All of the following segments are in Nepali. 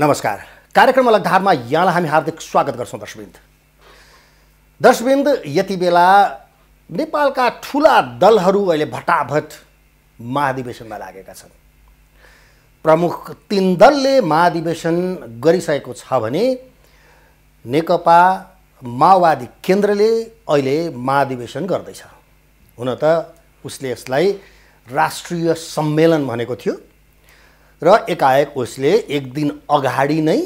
नमस्कार कार्यक्रम लगधारमा यहाँलाई हामी हार्दिक स्वागत गर्छौँ दर्शविन्द दर्शविन्द यति बेला नेपालका ठुला दलहरू अहिले भटाभट महाधिवेशनमा लागेका छन् प्रमुख तिन दलले महाधिवेशन गरिसकेको छ भने नेकपा माओवादी केन्द्रले अहिले महाधिवेशन गर्दैछ हुन त उसले यसलाई राष्ट्रिय सम्मेलन भनेको थियो र एकाएक उसले एक दिन अगाडि नै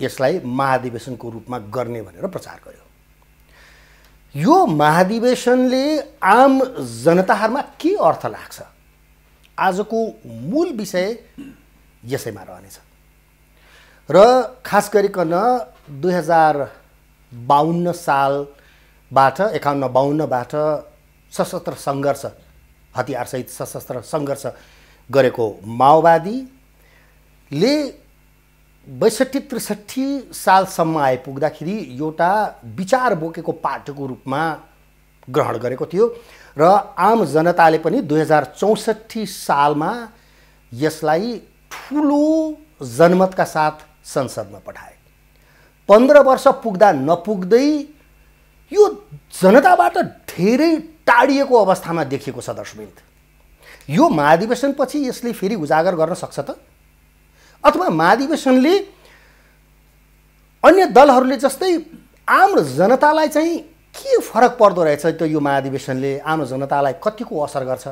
यसलाई महाधिवेशनको रूपमा गर्ने भनेर प्रचार गर्यो यो महाधिवेशनले आम जनताहरूमा के अर्थ लाग्छ आजको मूल विषय यसैमा रहनेछ र खास गरिकन दुई हजार बाहन्न सालबाट एकाउन्न बाहन्नबाट सशस्त्र सङ्घर्ष हतियारसहित सशस्त्र सङ्घर्ष गरेको माओवादीले बैसठी त्रिसठी सालसम्म आइपुग्दाखेरि एउटा विचार बोकेको पार्टीको रूपमा ग्रहण गरेको थियो र आम जनताले पनि दुई हजार चौसठी सालमा यसलाई ठुलो जनमतका साथ संसदमा पठाए पन्ध्र वर्ष पुग्दा नपुग्दै यो जनताबाट धेरै टाढिएको अवस्थामा देखिएको छ दर्शबिन्द यो महाधिवेशनपछि यसले फेरि उजागर गर्न सक्छ त अथवा महाधिवेशनले अन्य दलहरूले जस्तै आम जनतालाई चाहिँ के फरक पर्दो रहेछ त्यो यो महाधिवेशनले आम जनतालाई कतिको असर गर्छ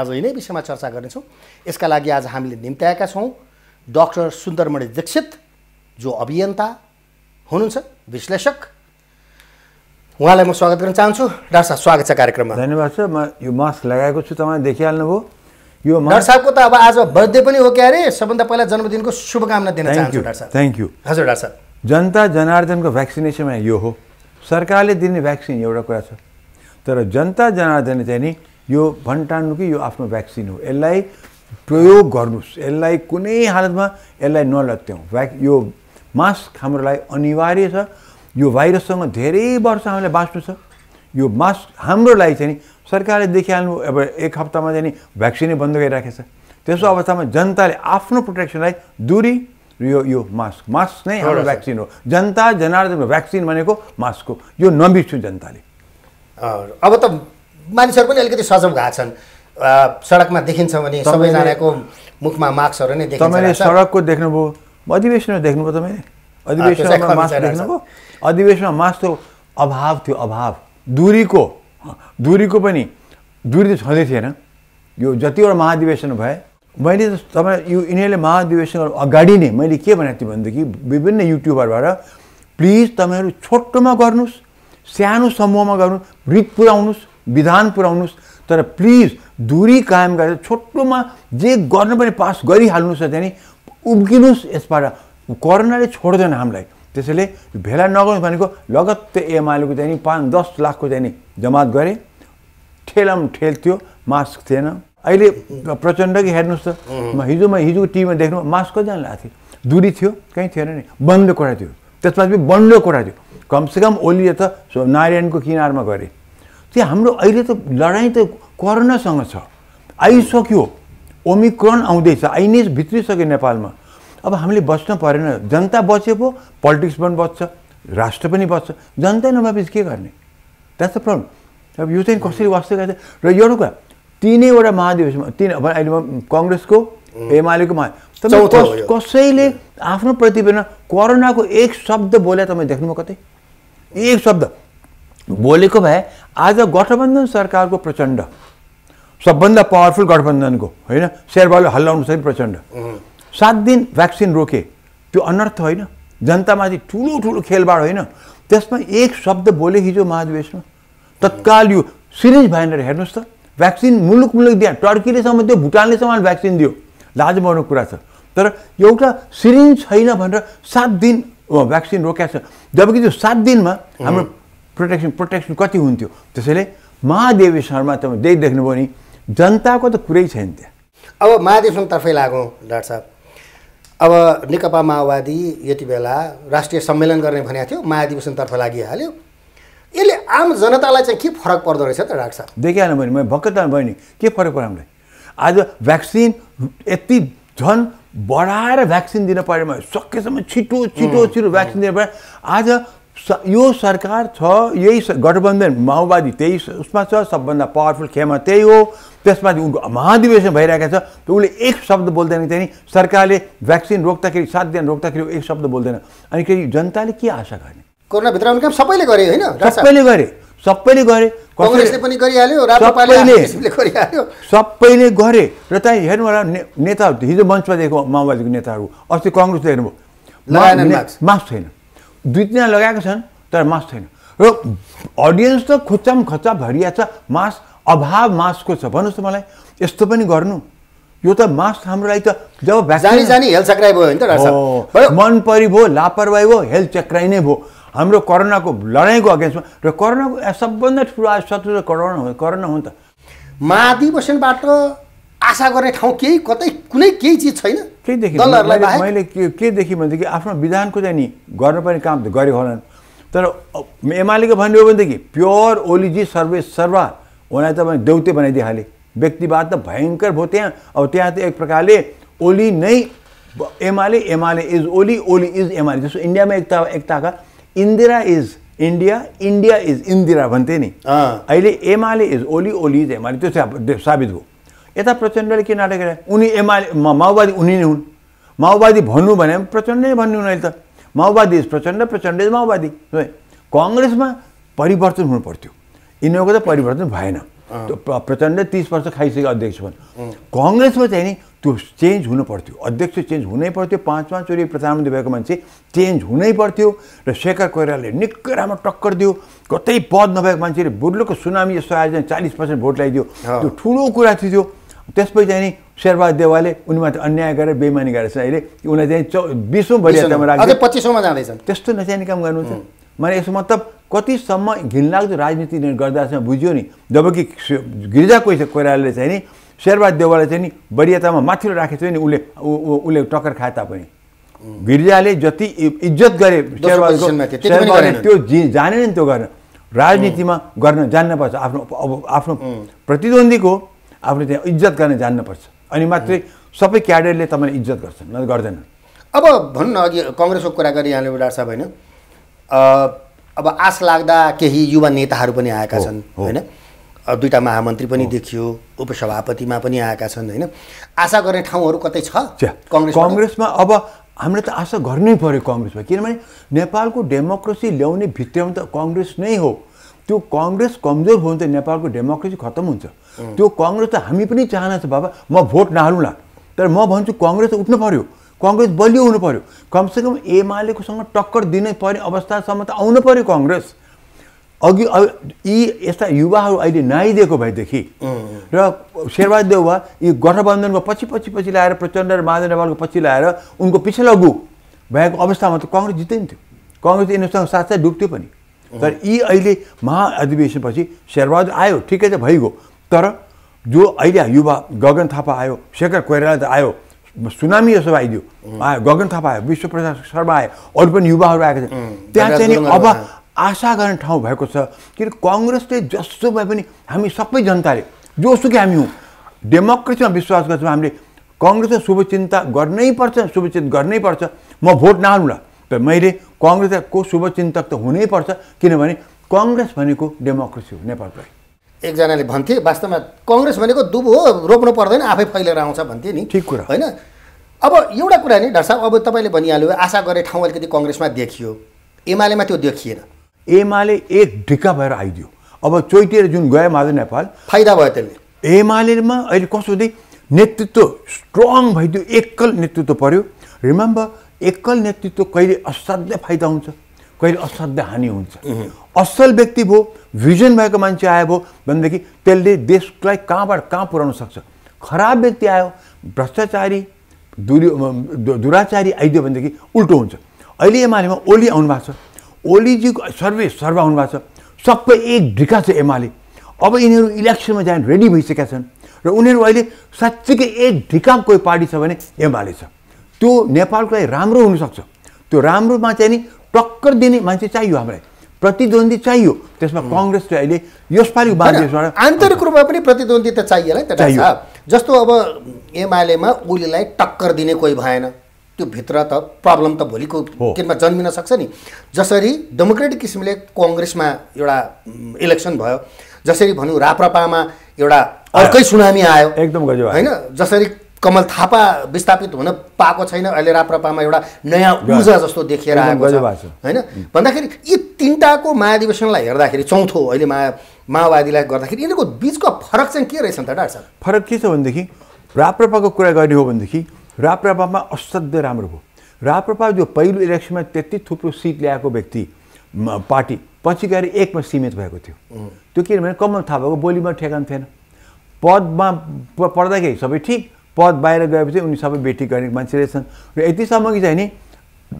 आज यिनै विषयमा चर्चा गर्नेछौँ यसका लागि आज हामीले निम्त्याएका छौँ डक्टर सुन्दरमणि दीक्षित जो अभियन्ता हुनुहुन्छ विश्लेषक उहाँलाई म स्वागत गर्न चाहन्छु डाक्टर साहब स्वागत छ कार्यक्रममा धन्यवाद सर म यो मास्क लगाएको छु तपाईँ देखिहाल्नुभयो यो डाक्टर साहबको त अब आज बर्थडे पनि हो क्या अरे सबभन्दा पहिला जन्मदिनको शुभकामना दिन चाहन्छु डाक्टर साहब थ्याङ्क यू हजुर डाक्टर साहब जनता जनार्दनको भ्याक्सिनेसनमा यो हो सरकारले दिने भ्याक्सिन एउटा कुरा छ तर जनता जनार्दनले चाहिँ नि यो कि यो आफ्नो भ्याक्सिन हो यसलाई प्रयोग गर्नुहोस् यसलाई कुनै हालतमा यसलाई नलत्याउँ भ्याक यो मास्क हाम्रो लागि अनिवार्य छ यो भाइरससँग धेरै वर्ष हामीले बाँच्नु छ यो मास्क हाम्रो लागि चाहिँ सरकारले देखिहाल्नु अब एक हप्तामा चाहिँ भ्याक्सिनै बन्द गरिराखेको छ त्यसो अवस्थामा जनताले आफ्नो प्रोटेक्सनलाई दुरी यो यो मास्क मास्क नै हाम्रो भ्याक्सिन हो जनता जनार्दन भ्याक्सिन भनेको मास्क हो यो नबिर्छु जनताले अब त मानिसहरू पनि अलिकति सजग भएको छन् सडकमा देखिन्छ भने सबैजनाको मुखमा मास्कहरू नै तपाईँले सडकको देख्नुभयो अधिवेशनमा देख्नुभयो तपाईँले अधिवेशनमा मास्क देख्नुभयो अधिवेशनमा मास्टो अभाव थियो अभाव दुरीको दुरीको पनि दुरी त छँदै थिएन यो जतिवटा महाधिवेशन भए मैले त तपाईँ यो यिनीहरूले महाधिवेशन अगाडि नै मैले के भनेको थिएँ भनेदेखि विभिन्न युट्युबरबाट प्लिज तपाईँहरू छोटोमा गर्नुहोस् सानो समूहमा गर्नु रित पुऱ्याउनुहोस् विधान पुऱ्याउनुहोस् तर प्लिज दुरी कायम गरेर छोटोमा जे गर्नु पनि पास गरिहाल्नुहोस् त्यहाँदेखि उब्किनुहोस् यसबाट कोरोनाले छोड्दैन हामीलाई त्यसैले भेला नगर्नु भनेको लगत्तै एमालेको चाहिँ नि पाँच दस लाखको चाहिँ नि जमात गरे ठेलम ठेल थियो मास्क थिएन अहिले प्रचण्डकै हेर्नुहोस् त हिजो म हिजोको टिभीमा देख्नु मास्क कतिजना लगाएको थिएँ दुरी थियो कहीँ थिएन नि बन्द कोठा थियो त्यसमा पनि बन्द कोठा थियो कमसेकम ओलीले त नारायणको किनारमा गरे त्यो हाम्रो अहिले त लडाइँ त कोरोनासँग छ आइसक्यो ओमिक्रोन आउँदैछ आइ नै भित्रिसक्यो नेपालमा अब हामीले बच्न परेन जनता बचे पो पोलिटिक्स पनि बच्छ राष्ट्र पनि बच्छ जनता नभएपछि के गर्ने द्याट्स द प्रब्लम अब यो चाहिँ कसरी वास्तव गर्छ र एउटा कुरा तिनैवटा महाधिवेशनमा तिन अहिले कङ्ग्रेसको एमालेको महा कसैले आफ्नो प्रतिवेदन कोरोनाको एक शब्द बोले तपाईँ देख्नुभयो कतै एक शब्द बोलेको भए आज गठबन्धन सरकारको प्रचण्ड सबभन्दा पावरफुल गठबन्धनको होइन शेरबहादुर हल्लाउनु छ प्रचण्ड सात दिन भ्याक्सिन रोके त्यो अनर्थ होइन जनतामाथि ठुलो ठुलो खेलबाड होइन त्यसमा एक शब्द बोले हिजो महाधिवेशनमा तत्काल यो सिरिज भनेर हेर्नुहोस् त भ्याक्सिन मुलुक मुलुक दिए टर्कीलेसम्म दियो भुटानलेसम्म भ्याक्सिन दियो लाज मर्नु कुरा छ तर एउटा सिरिन्ज छैन भनेर सात दिन भ्याक्सिन रोकेको छ जबकि त्यो सात दिनमा हाम्रो प्रोटेक्सन प्रोटेक्सन कति हुन्थ्यो त्यसैले महादेवेश्वरमा शर्मा तपाईँ देख्नुभयो भने जनताको त कुरै छैन त्यहाँ अब महादेवसँग तर्फै लागौँ डाक्टर साहब अब नेकपा माओवादी यति बेला राष्ट्रिय सम्मेलन गर्ने भनेको थियो महाधिवेशनतर्फ लागिहाल्यो यसले आम जनतालाई चाहिँ के फरक पर्दो रहेछ त राख्छ साहब देखिहाल्नु भने मैले भर्खर त भयो नि के फरक पर्यो हामीलाई आज भ्याक्सिन यति झन् बढाएर भ्याक्सिन दिन पऱ्यो सकेसम्म छिटो छिटो छिटो भ्याक्सिन दिन पऱ्यो आज यो सरकार छ यही गठबन्धन माओवादी त्यही उसमा छ सबभन्दा पावरफुल खेमा त्यही हो त्यसमाथि उनको महाधिवेशन भइरहेको छ त उसले एक शब्द बोल्दैन त्यहाँदेखि सरकारले भ्याक्सिन रोक्दाखेरि सात दिन रोक्दाखेरि एक शब्द बोल्दैन अनि के जनताले के आशा गर्ने कोरोनाभित्र काम सबैले गरे होइन सबैले गरे सबैले गरे कङ्ग्रेसले पनि गरिहाल्यो सबैले गरे र त्यहाँ हेर्नु होला नेता हिजो मञ्चमा दिएको माओवादीको नेताहरू अस्ति कङ्ग्रेसले हेर्नुभयो मास्क छैन दुई तिनजना लगाएको छन् तर मास्क छैन र अडियन्स त खुच्चाम खच्चा भरिया छ मास्क अभाव मासको छ भन्नुहोस् त मलाई यस्तो पनि गर्नु यो त मास्क हाम्रो लागि त जब जानी जानी हेल्थ चक्राइ भयो नि त मन परि भयो लापरवाही भयो हेल्थ चक्राइ नै भयो हाम्रो कोरोनाको लडाइँको अगेन्स्टमा र कोरोनाको सबभन्दा ठुलो शत्रु त कोरोना हो कोरोना हो नि त महाधिवेशनबाट आशा गर्ने ठाउँ केही कतै कुनै केही चिज छैन केही देखि मैले के देखेँ भनेदेखि आफ्नो विधानको चाहिँ नि गर्नुपर्ने काम त गरेको होला तर एमालेको भन्यो भनेदेखि प्योर ओलिजी सर्वे सर्वा उहाँलाई त मैले देउते बनाइदिइ व्यक्तिवाद त भयङ्कर भयो त्यहाँ अब त्यहाँ त एक प्रकारले ओली नै एमाले एमाले इज ओली ओली इज एमाले जस्तो इन्डियामा एकता एकताका Indira is India India is Indira भन्थे नि अहिले एमाले इज ओली ओली इज एमाले त्यो साबित भयो यता प्रचण्डले के नाटक गरे उनी एमाले माओवादी उनी नै हुन् माओवादी भन्नु भने नै भन्नु हुन् अहिले त माओवादी इज प्रचण्ड प्रचण्ड इज माओवादी कङ्ग्रेसमा परिवर्तन हुनु पर्थ्यो यिनीहरूको त परिवर्तन भएन त्यो प्रचण्ड तिस वर्ष खाइसक्यो अध्यक्ष भन् कङ्ग्रेसमा चाहिँ नि त्यो चेन्ज हुनु पर्थ्यो अध्यक्ष चेन्ज हुनै पर्थ्यो पाँच चोरी प्रधानमन्त्री भएको मान्छे चेन्ज हुनै पर्थ्यो र शेखर कोइरालाले निकै राम्रो टक्कर दियो कतै पद नभएको मान्छेले बुर्लुको सुनामी जस्तो आएर चाहिँ चालिस पर्सेन्ट भोट ल्याइदियो त्यो ठुलो कुरा थियो त्यो त्यसपछि चाहिँ नि शेरबहादुर देवालले उनीमाथि अन्याय गरेर बेमानी गरेर चाहिँ अहिले उनीहरू चाहिँ चौ बिसौँ भरिमा राख्छ पच्चिसौँमा जाँदैछ त्यस्तो नचाहिने काम गर्नुहुन्छ मैले यसो मतलब कतिसम्म घिनलाग्दो राजनीति गर्दा चाहिँ बुझ्यो नि जबकि गिरिजा कोइस कोइरालाले चाहिँ नि शेरबहादुर देवाललाई चाहिँ नि वरियतामा माथिल्लो राखेको थियो नि उसले उसले टक्कर खाए तापनि गिरिजाले जति इज्जत गरे शेरबहादुरको त्यो जि जानेन नि त्यो गर्न राजनीतिमा गर्न जान्नपर्छ आफ्नो अब आफ्नो प्रतिद्वन्दीको आफ्नो त्यहाँ इज्जत गर्न जान्नपर्छ अनि मात्रै सबै क्याडरले तपाईँले इज्जत गर्छन् गर्दैनन् अब भन्नु अघि कङ्ग्रेसको कुरा गरेँ यहाँले डाक्टर साहब होइन अब आश लाग्दा केही युवा नेताहरू पनि आएका छन् होइन दुईवटा महामन्त्री पनि देखियो उपसभापतिमा पनि आएका छन् होइन आशा गर्ने ठाउँहरू कतै छ कङ्ग्रेस कङ्ग्रेसमा अब हामीले त आशा गर्नै पर्यो कङ्ग्रेसमा किनभने नेपालको डेमोक्रेसी ल्याउने भित्रमा त कङ्ग्रेस नै हो त्यो कङ्ग्रेस कमजोर हो भने त नेपालको डेमोक्रेसी खत्तम हुन्छ त्यो कङ्ग्रेस त हामी पनि चाहना छ बाबा म भोट नहालौँला तर म भन्छु कङ्ग्रेस उठ्नु पऱ्यो कङ्ग्रेस बलियो हुनु पऱ्यो कमसेकम एमालेकोसँग टक्कर दिनै पर्ने अवस्थासम्म त आउनु पऱ्यो कङ्ग्रेस अघि यी यस्ता युवाहरू अहिले नआइदिएको भएदेखि र शेरबहादेव देउवा यी गठबन्धनको पछि पछि पछि लाएर प्रचण्ड र महाजन नेपालको पछि लाएर उनको पछि लगु भएको अवस्थामा त कङ्ग्रेस जित्दैन थियो कङ्ग्रेस यिनीहरूसँग साथसाथ डुब्थ्यो पनि तर यी अहिले महाअधिवेशनपछि शेरबहादुर आयो ठिकै त भइगयो तर जो अहिले युवा गगन थापा आयो शेखर कोइराला त आयो सुनामी जस्तो आइदियो आयो गगन थापा आयो विश्वप्रसाद शर्मा आयो अरू पनि युवाहरू आएको छ त्यहाँ चाहिँ अब आशा गर्ने ठाउँ भएको छ किन कङ्ग्रेसले जसो भए पनि हामी सबै जनताले जोसुकै हामी हौँ डेमोक्रेसीमा विश्वास गर्छौँ हामीले कङ्ग्रेसले शुभचिन्ता गर्नै पर्छ शुभचिन्त गर्नै पर्छ म भोट नहाल्नुलाई तर मैले कङ्ग्रेसको शुभचिन्तक त हुनैपर्छ किनभने कङ्ग्रेस भनेको डेमोक्रेसी हुनै पर्छ एकजनाले भन्थे वास्तवमा कङ्ग्रेस भनेको दुब हो रोप्नु पर्दैन आफै फैलेर आउँछ भन्थे नि ठिक कुरा होइन अब एउटा कुरा नि डाक्टर साहब अब तपाईँले भनिहाल्यो आशा गरे ठाउँ अलिकति कङ्ग्रेसमा देखियो एमालेमा त्यो देखिएन एमाले एक ढिक्का भएर आइदियो अब चोइटिएर जुन गयो माधव नेपाल फाइदा भयो त्यसले एमालेमा अहिले कसो दि नेतृत्व स्ट्रङ भइदियो एकल नेतृत्व पऱ्यो रिमेम्बर एकल नेतृत्व कहिले असाध्य फाइदा हुन्छ कहिले असाध्य हानि हुन्छ असल व्यक्ति भयो भिजन भएको मान्छे आयो भयो भनेदेखि त्यसले देशलाई कहाँबाट कहाँ पुर्याउन सक्छ खराब व्यक्ति आयो भ्रष्टाचारी दुरी दुराचारी आइदियो भनेदेखि उल्टो हुन्छ अहिले एमालेमा ओली आउनु भएको छ ओलीजीको सर्वे सर्व आउनु भएको छ सबै एक ढिका छ एमाले अब यिनीहरू इलेक्सनमा जान रेडी भइसकेका छन् र उनीहरू अहिले साँच्चीकै एक ढिका कोही पार्टी छ भने एमाले छ त्यो नेपालको लागि राम्रो हुनसक्छ त्यो राम्रोमा चाहिँ नि टक्कर दिने मान्छे चाहियो हामीलाई प्रतिद्वन्दी चाहियो त्यसमा कङ्ग्रेस चाहिँ अहिले यसपालि आन्तरिक रूपमा पनि प्रतिद्वन्दी त चाहियो होला नि त जस्तो अब एमालेमा ओलीलाई टक्कर दिने कोही भएन त्यो भित्र त प्रब्लम त भोलिको दिनमा जन्मिन सक्छ नि जसरी डेमोक्रेटिक किसिमले कङ्ग्रेसमा एउटा इलेक्सन भयो जसरी भनौँ राप्रपामा एउटा अर्कै सुनामी आयो एकदम होइन जसरी कमल थापा विस्थापित हुन पाएको छैन अहिले राप्रपामा एउटा नयाँ ऊर्जा जस्तो देखिएर आएको छ होइन भन्दाखेरि यी तिनवटाको महाधिवेशनलाई हेर्दाखेरि चौथो अहिले मा माओवादीलाई गर्दाखेरि यिनीहरूको बिचको फरक चाहिँ के रहेछन् त डाक्टर साहब फरक के छ भनेदेखि राप्रपाको कुरा गर्ने हो भनेदेखि राप्रपामा असाध्य राम्रो भयो राप्रपा जो पहिलो इलेक्सनमा त्यति थुप्रो सिट ल्याएको व्यक्ति पार्टी पछि गएर एकमा सीमित भएको थियो त्यो किनभने कमल थापाको बोलीमा ठेगान थिएन पदमा पढ्दाखेरि सबै ठिक पद बाहिर गएपछि उनी सबै भेटी गर्ने मान्छे रहेछन् र यतिसम्म कि चाहिँ नि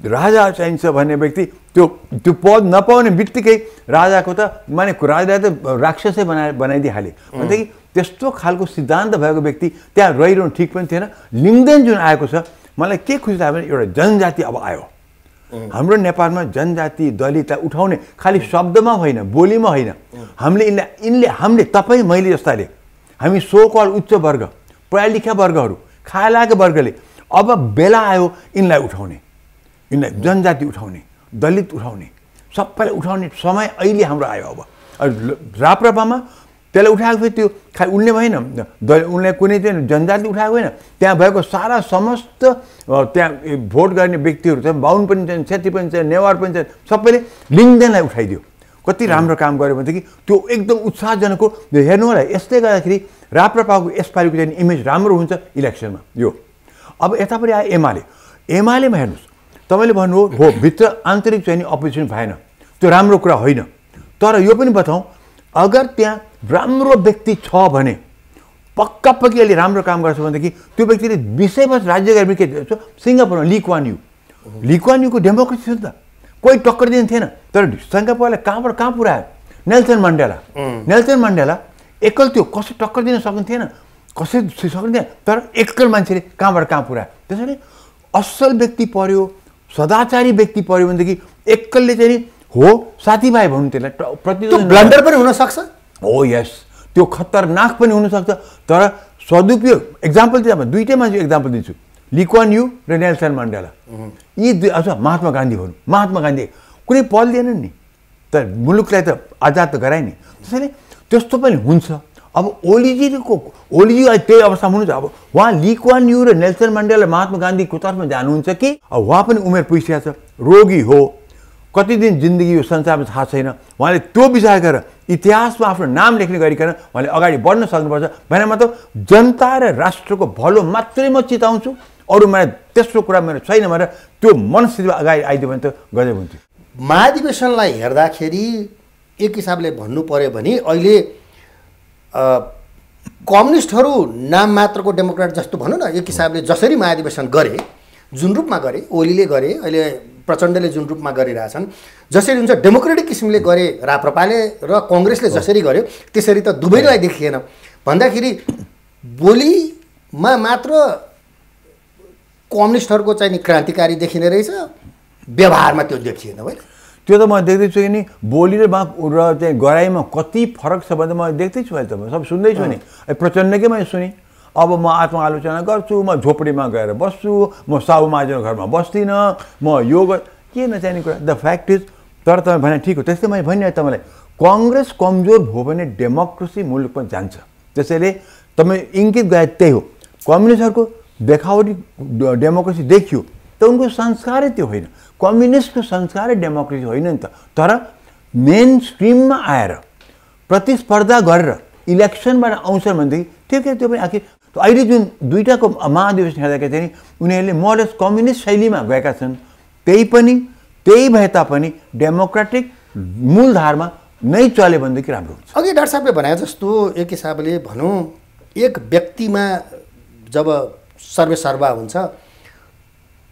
राजा चाहिन्छ भन्ने व्यक्ति त्यो त्यो पद नपाउने बित्तिकै राजाको त माने राजालाई त राक्षसै बनाएर बनाइदिइहाले भनेदेखि त्यस्तो खालको सिद्धान्त भएको व्यक्ति त्यहाँ रहिरहनु ठिक पनि थिएन लिङ्गदेन जुन आएको छ मलाई के खुसी लाग्यो भने एउटा जनजाति अब आयो हाम्रो नेपालमा जनजाति दलितलाई उठाउने खालि शब्दमा होइन बोलीमा होइन हामीले यिनलाई यिनले हामीले तपाईँ मैले जस्ताले हामी सो कल उच्च वर्ग पढा पढालेखा वर्गहरू खाएर लागेको वर्गले अब बेला आयो यिनलाई उठाउने यिनलाई जनजाति उठाउने दलित उठाउने सबैलाई उठाउने समय अहिले हाम्रो आयो अब राप्रपामा त्यसलाई उठाएको थियो त्यो खा उनले भएन उनले कुनै चाहिँ जनजाति उठाएको होइन त्यहाँ भएको सारा समस्त त्यहाँ भोट गर्ने व्यक्तिहरू चाहिँ बाहुन पनि छन् क्षेत्री पनि छन् नेवार पनि छन् सबैले लिङ्गदेनलाई उठाइदियो कति राम्रो काम गऱ्यो भनेदेखि त्यो एकदम उत्साहजनकको हेर्नु होला यस्तै गर्दाखेरि राप्रपाको यसपालिको चाहिँ इमेज राम्रो हुन्छ इलेक्सनमा यो अब यतापट्टि आयो एमाले एमालेमा हेर्नुहोस् तपाईँले भन्नुभयो हो भित्र आन्तरिक चाहिँ अपोजिसन भएन त्यो राम्रो कुरा होइन तर यो पनि बताउँ अगर त्यहाँ राम्रो व्यक्ति छ भने पक्का पक्की अहिले राम्रो काम गर्छ भनेदेखि त्यो व्यक्तिले विषयवश राज्य गर्ने के सिङ्गापुरमा लिक्वान यु लिक्वान युको डेमोक्रेसी थियो नि त कोही टक्कर दिने थिएन तर सिङ्गापुरलाई कहाँबाट कहाँ पुऱ्यायो नेल्सन मन्डेला नेल्सन मन्डेला एकल त्यो कसै टक्कर दिन सकिन्थेन कसै सकिन्थेन तर एकल मान्छेले कहाँबाट कहाँ पुरा त्यसैले असल व्यक्ति पऱ्यो सदाचारी व्यक्ति पऱ्यो भनेदेखि एकलले चाहिँ हो साथीभाइ भनौँ त्यसलाई प्रतिरोध ब्लन्डर पनि हुनसक्छ हो यस त्यो खतरनाक पनि हुनसक्छ तर सदुपयोग एक्जाम्पल चाहिँ दुइटै मान्छे एक्जाम्पल दिन्छु लिक्वान यु र नेल्सन मण्डेला यी दुई अथवा महात्मा गान्धी भनौँ महात्मा गान्धी कुनै पल दिएनन् नि तर मुलुकलाई त आजाद त गरायो नि त्यसैले त्यस्तो पनि हुन्छ अब ओलीजीको ओलीजी अहिले त्यही अवस्थामा हुनुहुन्छ अब उहाँ लिक्वान यु र नेल्सन मण्डेला महात्मा गान्धीको तर्फमा जानुहुन्छ कि अब उहाँ पनि उमेर पुगिसकेको छ रोगी हो कति दिन जिन्दगी यो संसारमा थाहा छैन उहाँले त्यो विचार गरेर इतिहासमा आफ्नो नाम लेख्ने गरिकन उहाँले अगाडि बढ्न सक्नुपर्छ भनेर मतलब जनता र राष्ट्रको भलो मात्रै म चिताउँछु अरू मलाई तेस्रो कुरा मेरो छैन भनेर त्यो मनस्थितिमा अगाडि आइदियो भने त गजब हुन्थ्यो महाधिवेशनलाई हेर्दाखेरि एक हिसाबले भन्नु पऱ्यो भने अहिले कम्युनिस्टहरू नाम मात्रको डेमोक्रेट जस्तो भनौँ न एक हिसाबले जसरी महाधिवेशन गरे जुन रूपमा गरे ओलीले गरे अहिले प्रचण्डले जुन रूपमा गरिरहेछन् जसरी हुन्छ डेमोक्रेटिक किसिमले गरे राप्रपाले र कङ्ग्रेसले जसरी गर्यो त्यसरी त दुवैलाई देखिएन भन्दाखेरि बोलीमा मात्र कम्युनिस्टहरूको चाहिँ नि क्रान्तिकारी देखिने रहेछ व्यवहारमा त्यो देखिएन होइन त्यो त म देख्दैछु कि नि बोली र बाँक र चाहिँ गराइमा कति फरक छ भने त म देख्दैछु अहिले त म सब सुन्दैछु नि प्रचण्डकै मैले सुने अब म आलोचना गर्छु म झोपडीमा गएर बस्छु म साहु माझीको घरमा बस्दिनँ म यो के नचाहिने कुरा द फ्याक्ट इज तर तपाईँ भने ठिक हो त्यस्तै मैले भनिहालेँ तपाईँलाई कङ्ग्रेस कमजोर भयो भने डेमोक्रेसी मुलुकमा जान्छ त्यसैले तपाईँ इङ्कित गए त्यही हो कम्युनिस्टहरूको देखावटी डेमोक्रेसी देखियो त उनको संस्कारै त्यो होइन कम्युनिस्टको संस्कारै डेमोक्रेसी होइन नि त तर मेन स्ट्रिममा आएर प्रतिस्पर्धा गरेर इलेक्सनबाट आउँछ भनेदेखि त्यो के त्यो पनि आखिर अहिले जुन दुइटाको महाधिवेशन हेर्दाखेरि चाहिँ उनीहरूले मरेस कम्युनिस्ट शैलीमा गएका छन् त्यही पनि त्यही भए तापनि डेमोक्रेटिक मूलधारमा नै चल्यो भनेदेखि राम्रो हुन्छ अघि डाक्टर साहबले भने जस्तो एक हिसाबले भनौँ एक व्यक्तिमा जब सर्वेसर्वा हुन्छ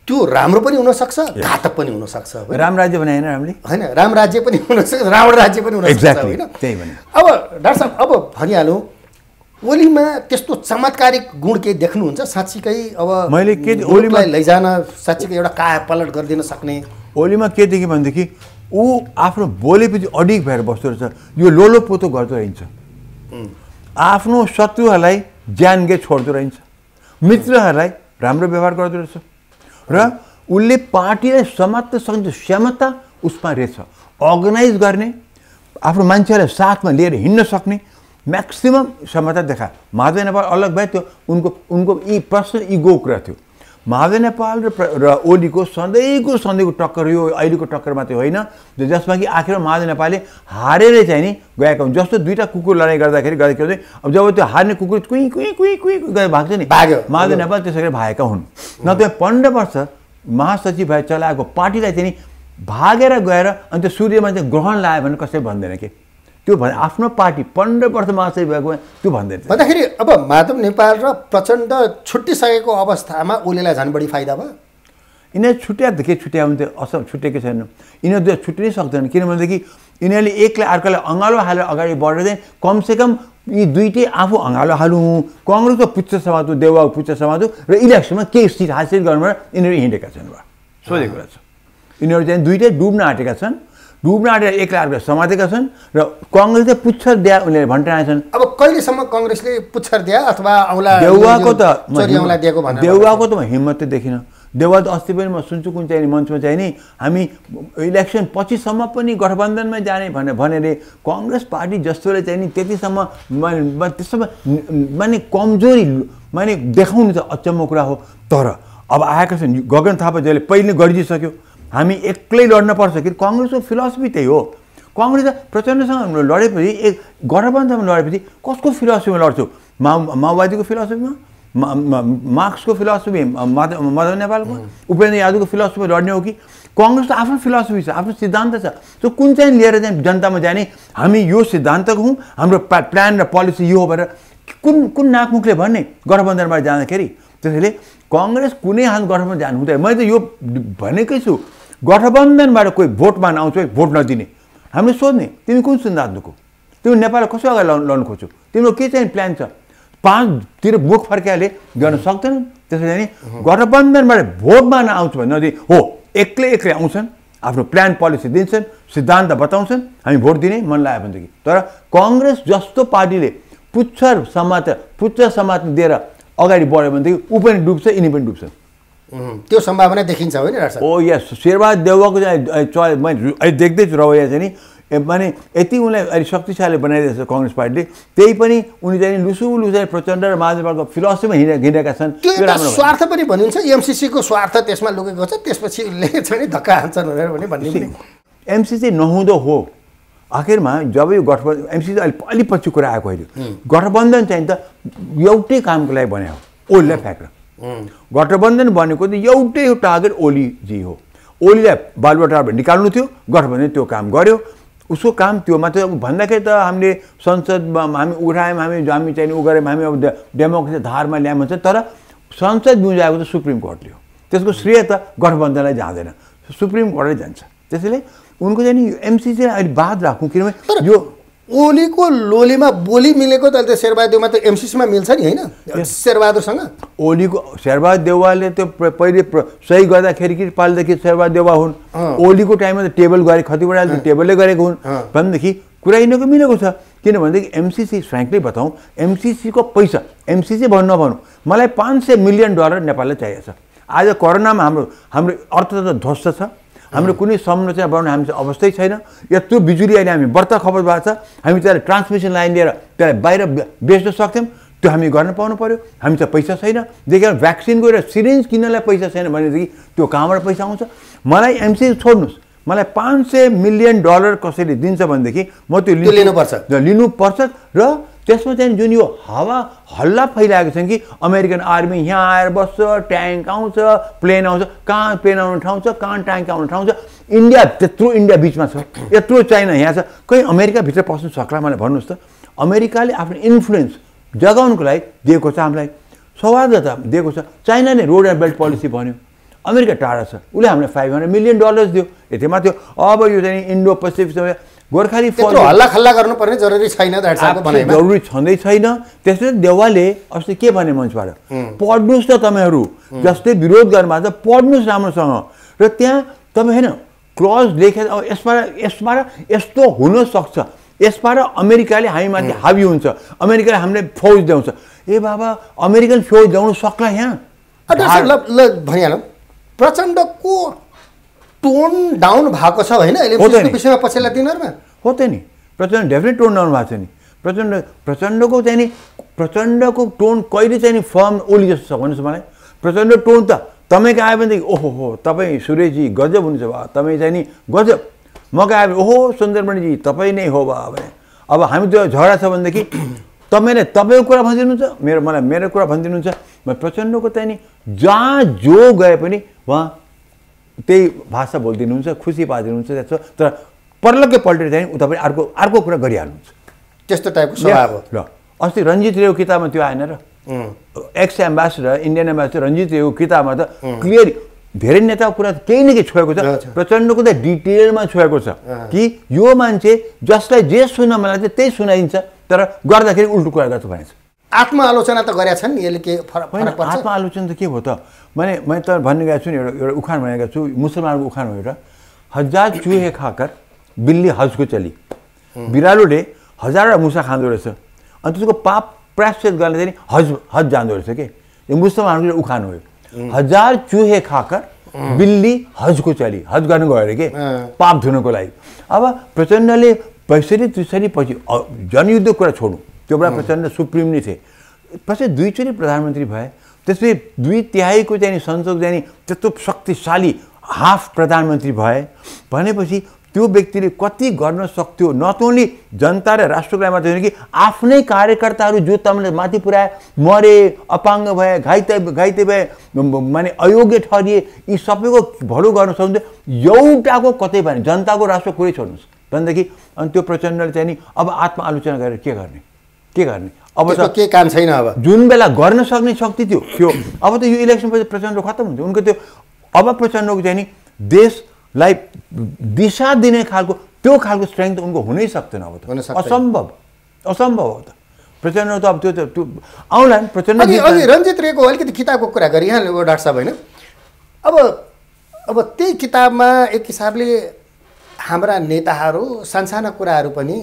त्यो राम्रो पनि हुनसक्छ घातक पनि हुनसक्छ राम राज्य होइन राम्रो होइन राम राज्य पनि हुनसक्छ रावण राज्य पनि हुनसक्छ होइन त्यही अब डाक्टर साहब अब भनिहालौँ ओलीमा त्यस्तो चमत्कारिक गुण केही देख्नुहुन्छ साँच्चीकै अब मैले के ओलीमा लैजान साँच्चीकै एउटा काया पलट गरिदिन सक्ने ओलीमा के देखेँ भनेदेखि ऊ आफ्नो बोलेपछि अडिक भएर बस्दो रहेछ यो लोलो पोतो गर्दो रहन्छ आफ्नो शत्रुहरूलाई गे छोड्दो रहन्छ मित्रहरूलाई राम्रो व्यवहार गर्दो रहेछ र उसले पार्टीलाई समात्न सक्ने क्षमता उसमा रहेछ अर्गनाइज गर्ने आफ्नो मान्छेहरूलाई साथमा लिएर हिँड्न सक्ने म्याक्सिमम् क्षमता देखा माधव नेपाल अलग भए त्यो उनको उनको यी पर्सनल इगो कुरा थियो माधव नेपाल र र ओलीको सधैँको सधैँको टक्कर यो अहिलेको टक्कर मात्रै होइन जसमा कि आखिरमा माधव नेपालले हारेरै चाहिँ नि गएको हुन् जस्तो दुईवटा कुकुर लडाइँ गर्दाखेरि गर्दाखेरि अब जब त्यो हार्ने कुकुर कुहीँ कुहीँ कुहीँ कुहीँ गएर भएको छ नि माधव नेपाल त्यसो गरी हुन् न त्यो पन्ध्र वर्ष महासचिव भए चलाएको पार्टीलाई चाहिँ नि भागेर गएर अनि त्यो सूर्यमा चाहिँ ग्रहण लायो भने कसैले भन्दैन कि त्यो भने आफ्नो पार्टी पन्ध्र वर्ष महासचिव भएको त्यो भन्दैन भन्दाखेरि अब माधव नेपाल र प्रचण्ड छुट्टिसकेको अवस्थामा उनीलाई झन् बढी फाइदा भयो यिनीहरू छुट्या त के छुट्या हुन्थ्यो असल छुटेको छैन यिनीहरू त छुट्टिनै सक्दैनन् किनभनेदेखि यिनीहरूले एकले अर्कालाई अँगालो हालेर अगाडि बढेर चाहिँ कमसेकम यी दुइटै आफू अँगालो हालौँ कङ्ग्रेसको पुच्छ समातु देवाको पुच्छ समातु र इलेक्सनमा केही सिट हासिल गर्नुबाट यिनीहरू हिँडेका छन् वा सोधेको कुरा छ यिनीहरू चाहिँ दुइटै डुब्न आँटेका छन् डुब्नाटेर एक लाख समातेका छन् र कङ्ग्रेसले पुच्छर दिया उनीहरूले भन्टाएका छन् अब कहिलेसम्म कङ्ग्रेसले पुच्छर दिया अथवा औला देउवाको त देउवाको त म हिम्मत त देखिनँ देउवा त अस्ति पनि म सुन्छु कुन चाहिँ मञ्चमा चाहिँ नि हामी इलेक्सन पछिसम्म पनि गठबन्धनमै जाने भनेर भनेर कङ्ग्रेस पार्टी जस्तोले चाहिँ नि त्यतिसम्म त्यसमा माने कमजोरी माने देखाउनु त अचम्म कुरा हो तर अब आएका छन् गगन थापा जसले पहिले गरिदिइसक्यो हामी एक्लै लड्नुपर्छ कि कङ्ग्रेसको फिलोसफी त्यही हो कङ्ग्रेस त प्रचण्डसँग लडेपछि एक गठबन्धनमा लडेपछि कसको फिलोसफीमा लड्छु माओ माओवादीको फिलोसफीमा मार्क्सको फिलोसफी माधव नेपालको उपेन्द्र यादवको फिलोसफीमा लड्ने हो कि कङ्ग्रेस आफ्नो फिलोसफी छ आफ्नो सिद्धान्त छ सो कुन चाहिँ लिएर चाहिँ जनतामा जाने हामी यो सिद्धान्तको हौँ हाम्रो प्लान र पोलिसी यो हो भनेर कुन कुन नाकमुखले भन्ने गठबन्धनबाट जाँदाखेरि त्यसैले कङ्ग्रेस कुनै हाल गठबन्धन जानु हुँदैन मैले त यो भनेकै छु गठबन्धनबाट कोही भोटमा आउँछ भोट नदिने हामीले सोध्ने तिमी कुन सिद्धान्तको तिमी नेपाल कसो अगाडि लाउनु लाउनु खोज्छौ तिम्रो के चाहिँ प्लान छ पाँचतिर मुख फर्कियाले गर्न सक्दैनन् त्यसैले नि गठबन्धनबाट भोटमा आउँछ भने नदी हो एक्लै एक्लै आउँछन् आफ्नो प्लान पोलिसी दिन्छन् सिद्धान्त बताउँछन् हामी भोट दिने मन लाग्यो भनेदेखि तर कङ्ग्रेस जस्तो पार्टीले पुच्छर समाज पुच्छर समाज दिएर अगाडि बढ्यो भनेदेखि ऊ पनि डुब्छ यिनी पनि डुब्छन् त्यो सम्भावना देखिन्छ होइन ओ यस शेरबहादुर देउवाको चाहिँ मैले देख्दैछु यहाँ चाहिँ नि माने यति उनलाई अहिले शक्तिशाली बनाइरहेको छ कङ्ग्रेस पार्टीले त्यही पनि उनी चाहिँ लुसु लुसु प्रचण्ड र महाजपालको फिलोसफीमा हिँडे हिँडेका छन् स्वार्थ पनि भनिन्छ एमसिसीको स्वार्थ त्यसमा लुकेको छ त्यसपछि उसले चाहिँ धक्का हान्छन् भनेर पनि भन्ने एमसिसी नहुँदो हो आखिरमा जब यो गठबन्धन एमसिसी अहिले अलि पछि कुरा आएको अहिले गठबन्धन चाहिँ त एउटै कामको लागि बनायो ओल्ड फ्याँक्न गठबन्धन भनेको त एउटै टार्गेट ओलीजी हो ओलीलाई बालुवाटारबाट निकाल्नु थियो गठबन्धन त्यो काम गर्यो उसको काम त्यो मात्रै अब भन्दाखेरि त हामीले संसदमा हामी उठायौँ हामी हामी चाहिँ उ गऱ्यौँ हामी अब डेमोक्रेसी धारमा ल्यायौँ भन्छ तर संसद बुझाएको त सुप्रिम कोर्टले हो त्यसको श्रेय त गठबन्धनलाई जाँदैन सुप्रिम कोर्टले जान्छ त्यसैले उनको चाहिँ नि एमसिसीलाई अहिले बाद राखौँ किनभने यो ओलीको लोलीमा बोली मिलेको त शेरबहादेवमा त एमसिसीमा मिल्छ नि होइन शेरबहादुरसँग ओलीको शेरबहादुर देवालले त्यो पहिले सही गर्दाखेरि कि पालिदेखि शेरबहादुर देवा हुन् ओलीको टाइममा त टेबल गरे खतिबाट त टेबलले गरेको हुन् भनेदेखि कुरा यिनीहरूको मिलेको छ किनभनेदेखि एमसिसी फ्रेङ्कली बताउँ एमसिसीको पैसा एमसिसी भन्नु नभनौँ मलाई पाँच सय मिलियन डलर नेपाललाई चाहिएको छ आज कोरोनामा हाम्रो हाम्रो अर्थतन्त्र ध्वस्त छ हाम्रो कुनै संरचना बनाउने हामी चाहिँ अवस्थै छैन यत्रो बिजुली अहिले हामी व्रत खपत भएको छ हामी त्यसलाई ट्रान्समिसन लाइन लिएर त्यसलाई बाहिर बेच्न सक्थ्यौँ त्यो हामी गर्न पाउनु पऱ्यो हामी त पैसा छैन देखि भ्याक्सिन गएर सिरिन्ज किन्नलाई पैसा छैन भनेदेखि त्यो कहाँबाट पैसा आउँछ मलाई एमसिएन छोड्नुहोस् मलाई पाँच सय मिलियन डलर कसैले दिन्छ भनेदेखि म त्यो लिनुपर्छ लिनुपर्छ र त्यसमा चाहिँ जुन यो हावा हल्ला फैलाएको छन् कि अमेरिकन आर्मी यहाँ आएर बस्छ ट्याङ्क आउँछ प्लेन आउँछ कहाँ प्लेन आउने ठाउँ छ कहाँ ट्याङ्क आउने ठाउँ छ इन्डिया त्यत्रो इन्डिया बिचमा छ यत्रो चाइना यहाँ छ कहीँ अमेरिकाभित्र पस्नु सक्ला मलाई भन्नुहोस् त अमेरिकाले आफ्नो इन्फ्लुएन्स जगाउनुको लागि दिएको छ हामीलाई सौहार्दता दिएको छ चाइनाले रोड एन्ड बेल्ट पोलिसी भन्यो अमेरिका टाढा छ उसले हामीलाई फाइभ हन्ड्रेड मिलियन डलर्स दियो यति मात्रै अब यो चाहिँ इन्डो पेसिफिक गोर्खाली फौज हल्ला खल्ला गर्नुपर्ने जरुरी छैन जरुरी छँदै छैन त्यसले देवालले अस्ति के भने मञ्चबाट पढ्नुहोस् त तपाईँहरू जस्तै विरोध गर्नुभएको छ पढ्नुहोस् राम्रोसँग र त्यहाँ तपाईँ होइन क्लज लेखेर अब यसबाट यसबाट यस्तो हुनसक्छ यसबाट अमेरिकाले हामीमाथि हाबी हुन्छ अमेरिकाले हामीलाई फौज ल्याउँछ ए बाबा अमेरिकन फौज ल्याउनु सक्ला यहाँ ल भनिहालौँ प्रचण्डको टोन डाउन भएको छ होइन विषयमा पछिल्ला दिनहरूमा हो त नि प्रचण्ड डेफिनेट टोन डाउन भएको छ नि प्रचण्ड प्रचण्डको चाहिँ नि प्रचण्डको टोन कहिले चाहिँ नि फर्म ओली जस्तो छ भन्नुहोस् मलाई प्रचण्ड टोन त तपाईँको आयो भनेदेखि ओहो हो तपाईँ सुरेशजी गजब हुनुहुन्छ भयो तपाईँ चाहिँ नि गजब म कहाँ आयो भने ओहो सुन्दरमणिजी तपाईँ नै हो भयो भने अब हामी त झगडा छ भनेदेखि तपाईँले तपाईँको कुरा भनिदिनुहुन्छ मेरो मलाई मेरो कुरा भनिदिनुहुन्छ म प्रचण्डको चाहिँ नि जहाँ जो गए पनि उहाँ त्यही भाषा बोलिदिनुहुन्छ खुसी पारिदिनुहुन्छ त्यस्तो तर पर्लकै पल्टेर चाहिँ उता पनि अर्को अर्को कुरा गरिहाल्नुहुन्छ त्यस्तो टाइपको स्वभाव हो ल अस्ति रञ्जित रेव किताबमा त्यो आएन र ex ambassador Indian ambassador Ranjit Rae किताबमा त क्लियर धेरै नेताको कुरा केही न केही छोएको छ प्रचण्डको त डिटेलमा छोएको छ कि यो मान्छे जसलाई जे सुन्न मलाई त्यही सुनाइन्छ तर गर्दाखेरि उल्टो कुरा गर्छ भनेको छ आत्मआलोचना त गरेका छन् यसले के फरक फरक पर्छ आत्मआलोचना त के भयो त मैले मैले त भन्ने गएको छु नि एउटा एउटा उखान भनेको छु मुसलमानको उखान भएर हजार चुहे खाकर बिल्ली हजको चली बिरालोले हजारवटा मुसा खाँदो रहेछ अनि त्यसको पाप प्रायश्चित गर्ने चाहिँ हज हज जाँदो रहेछ कि यो मुसलमानको उखान हो हजार चुहे खाकर बिल्ली हजको चली हज गर्नु गयो अरे के पाप धुनको लागि अब प्रचण्डले पैसरी त्यसरी पछि जनयुद्धको कुरा छोडौँ चोपडा प्रचण्ड सुप्रिम नै थिए पछि दुईचोटि प्रधानमन्त्री भए त्यसपछि दुई तिहाईको चाहिँ संसद चाहिँ त्यत्रो शक्तिशाली हाफ प्रधानमन्त्री भए भनेपछि त्यो व्यक्तिले कति गर्न सक्थ्यो नट ओन्ली जनता र राष्ट्रको लागि मात्रै होइन कि आफ्नै कार्यकर्ताहरू जो तपाईँले माथि पुऱ्याए मरे अपाङ्ग भए घाइते घाइते भए माने अयोग्य ठरिए यी सबैको भलो गर्न सक्नुहुन्थ्यो एउटाको कतै भएन जनताको राष्ट्र कुरै छोड्नुहोस् भनेदेखि अनि त्यो प्रचण्डले चाहिँ नि अब आत्मआलोचना गरेर के गर्ने के गर्ने अब त के काम छैन अब जुन बेला गर्न सक्ने शक्ति थियो त्यो अब त यो इलेक्सन पछि प्रचण्ड खत्तम हुन्छ उनको त्यो अब प्रचण्डको चाहिँ नि देशलाई दिशा दिने खालको त्यो खालको स्ट्रेङ्थ उनको हुनै सक्दैन अब त असम्भव असम्भव हो त प्रचण्ड त अब त्यो त त्यो आउला प्रचण्ड अघि रञ्जित रेको अलिकति किताबको कुरा गरेँ डाक्टर साहब होइन अब अब त्यही किताबमा एक हिसाबले हाम्रा नेताहरू सानसाना कुराहरू पनि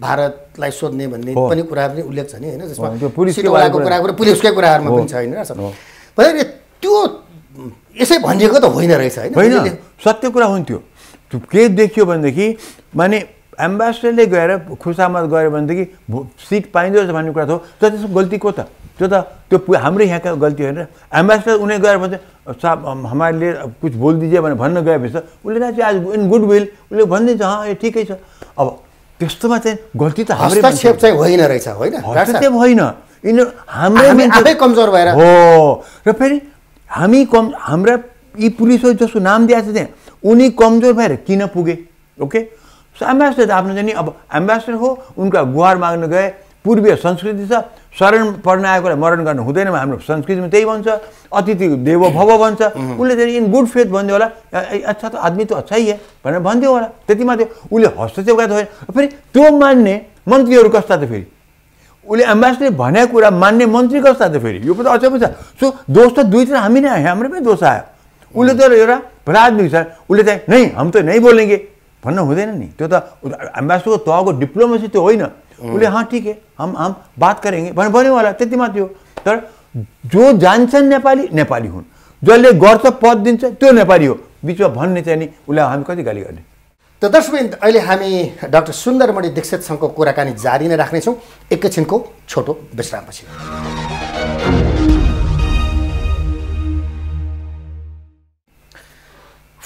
भारतलाई सोध्ने भन्ने पनि कुरा पनि उल्लेख छ नि होइन जसमा सिटौलाको कुरा पुलिसकै कुराहरूमा पनि छ होइन त्यो यसै भनिएको त होइन रहेछ होइन सत्य कुरा हुन्थ्यो के देखियो भनेदेखि माने एम्बेसडरले गएर खुसामद गऱ्यो भनेदेखि सिट पाइँदो रहेछ भन्ने कुरा थियो त त्यसको गल्ती को त त्यो त त्यो हाम्रो यहाँका गल्ती होइन एम्बेसडर उनी गएर भन्छ सा हामीले कुछ बोलिदिजिए भनेर भन्न गएपछि त उसले चाहिँ आज इन गुड विल उसले भनिदिन्छ हँ यो ठिकै छ अब त्यस्तोमा चाहिँ गल्ती त हस्तक्षेप चाहिँ होइन रहेछ होइन हस्तक्षेप होइन यिनीहरू आफै कमजोर भएर हो र फेरि हामी कम हाम्रा यी पुलिसहरू जस्तो नाम दिएको छ त्यहाँ उनी कमजोर भएर किन पुगे ओके सो एम्बेसडर त आफ्नो चाहिँ नि अब एम्बेसडर हो उनका गुहार माग्न गए पूर्वीय संस्कृति छ शरण पर्न आएकोलाई मरण गर्नु हुँदैन हाम्रो संस्कृतिमा त्यही भन्छ अतिथि देव भव भन्छ उसले चाहिँ इन गुड फेथ भनिदियो होला अच्छा त आदमी त अच्छा है भनेर भनिदियो होला त्यति मात्रै उसले हस्तक्षेप गर्दा होइन फेरि त्यो मान्ने मन्त्रीहरू कस्ता त फेरि उसले एम्बेसडरले भनेको कुरा मान्ने मन्त्री कस्ता त फेरि यो पनि अचम्म छ सो दोष त दुईतिर हामी नै आयो हाम्रो पनि दोष आयो उसले त एउटा राजनीति छ उसले चाहिँ नै हामी त नै बोलेङ्गे भन्न हुँदैन नि त्यो त एम्बेसडरको तहको डिप्लोमेसी त होइन उसले हाँ ठिक है हम हम बात करेँगे भने भन्यो होला त्यति मात्रै हो तर जो जान्छन् नेपाली नेपाली हुन् जसले गर्छ पद दिन्छ त्यो नेपाली हो बिचमा भन्ने चाहिँ नि उसलाई हामी कति गाली गर्ने त दर्शकबिन्द अहिले हामी डाक्टर सुन्दरमणि दीक्षितसँगको कुराकानी जारी नै राख्नेछौँ एकैछिनको छोटो विश्रामपछि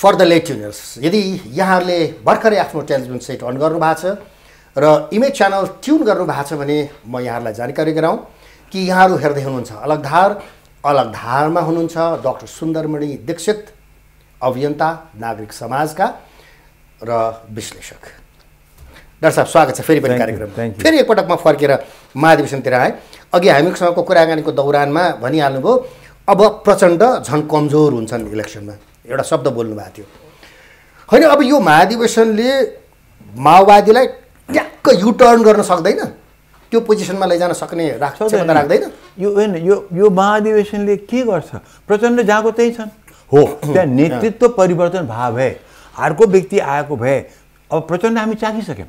फर द लेट ट्युनर्स यदि यहाँहरूले भर्खरै आफ्नो टेलिभिजन सेट अन गर्नु भएको छ र इमेज च्यानल ट्युन गर्नु भएको छ भने म यहाँहरूलाई जानकारी गराउँ कि यहाँहरू हेर्दै हुनुहुन्छ अलगधार अलगधारमा हुनुहुन्छ डक्टर सुन्दरमणि दीक्षित अभियन्ता नागरिक समाजका र विश्लेषक डाक्टर साहब स्वागत छ फेरि पनि कार्यक्रम फेरि एकपटक म फर्केर महाधिवेशनतिर आएँ अघि हामीसँगको कुराकानीको दौरानमा भनिहाल्नुभयो अब प्रचण्ड झन् कमजोर हुन्छन् इलेक्सनमा एउटा शब्द बोल्नु भएको थियो होइन अब यो महाधिवेशनले माओवादीलाई ठ्याक्क टर्न गर्न सक्दैन त्यो पोजिसनमा लैजान सक्ने राख्छ राख्दैन यो होइन यो यो महाधिवेशनले के गर्छ प्रचण्ड जहाँको त्यही छन् हो त्यहाँ नेतृत्व परिवर्तन भाव भए अर्को व्यक्ति आएको भए अब प्रचण्ड हामी चाखिसक्यौँ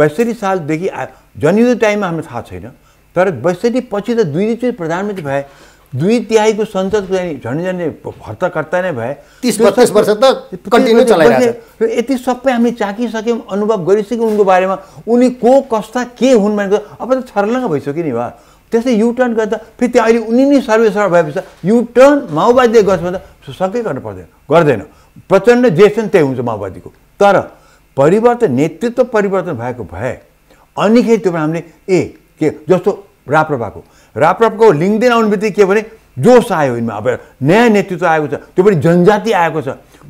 बैसठी सालदेखि जनयुद्ध टाइममा हाम्रो थाहा छैन तर बैसठी पछि त दुई दुईचोटि प्रधानमन्त्री भए दुई तिहाईको संसद झन्डै झन्डै भर्ताकर्ता नै भए तिस बत्तिस वर्ष त कन्टिन्यू चलाइरहेको र यति सबै हामी चाकिसक्यौँ अनुभव गरिसक्यौँ उनको बारेमा उनी को कस्ता के हुन् भनेको अब त छर्लङ्ग भइसक्यो नि भा त्यस्तै युटर्न गर्दा फेरि त्यहाँ अहिले उनी नै सर्वेसर्व भएपछि युटर्न माओवादीले गर्छ भने त सबै गर्नु पर्दैन गर्दैन प्रचण्ड जे त्यही हुन्छ माओवादीको तर परिवर्तन नेतृत्व परिवर्तन भएको भए अनिखेरि त्यो हामीले ए के जस्तो राप्रपाको राप्रपाको लिङ्गदेन आउने बित्तिकै के भने जोस आयो यिनमा अब नयाँ नेतृत्व आएको छ त्यो पनि जनजाति आएको छ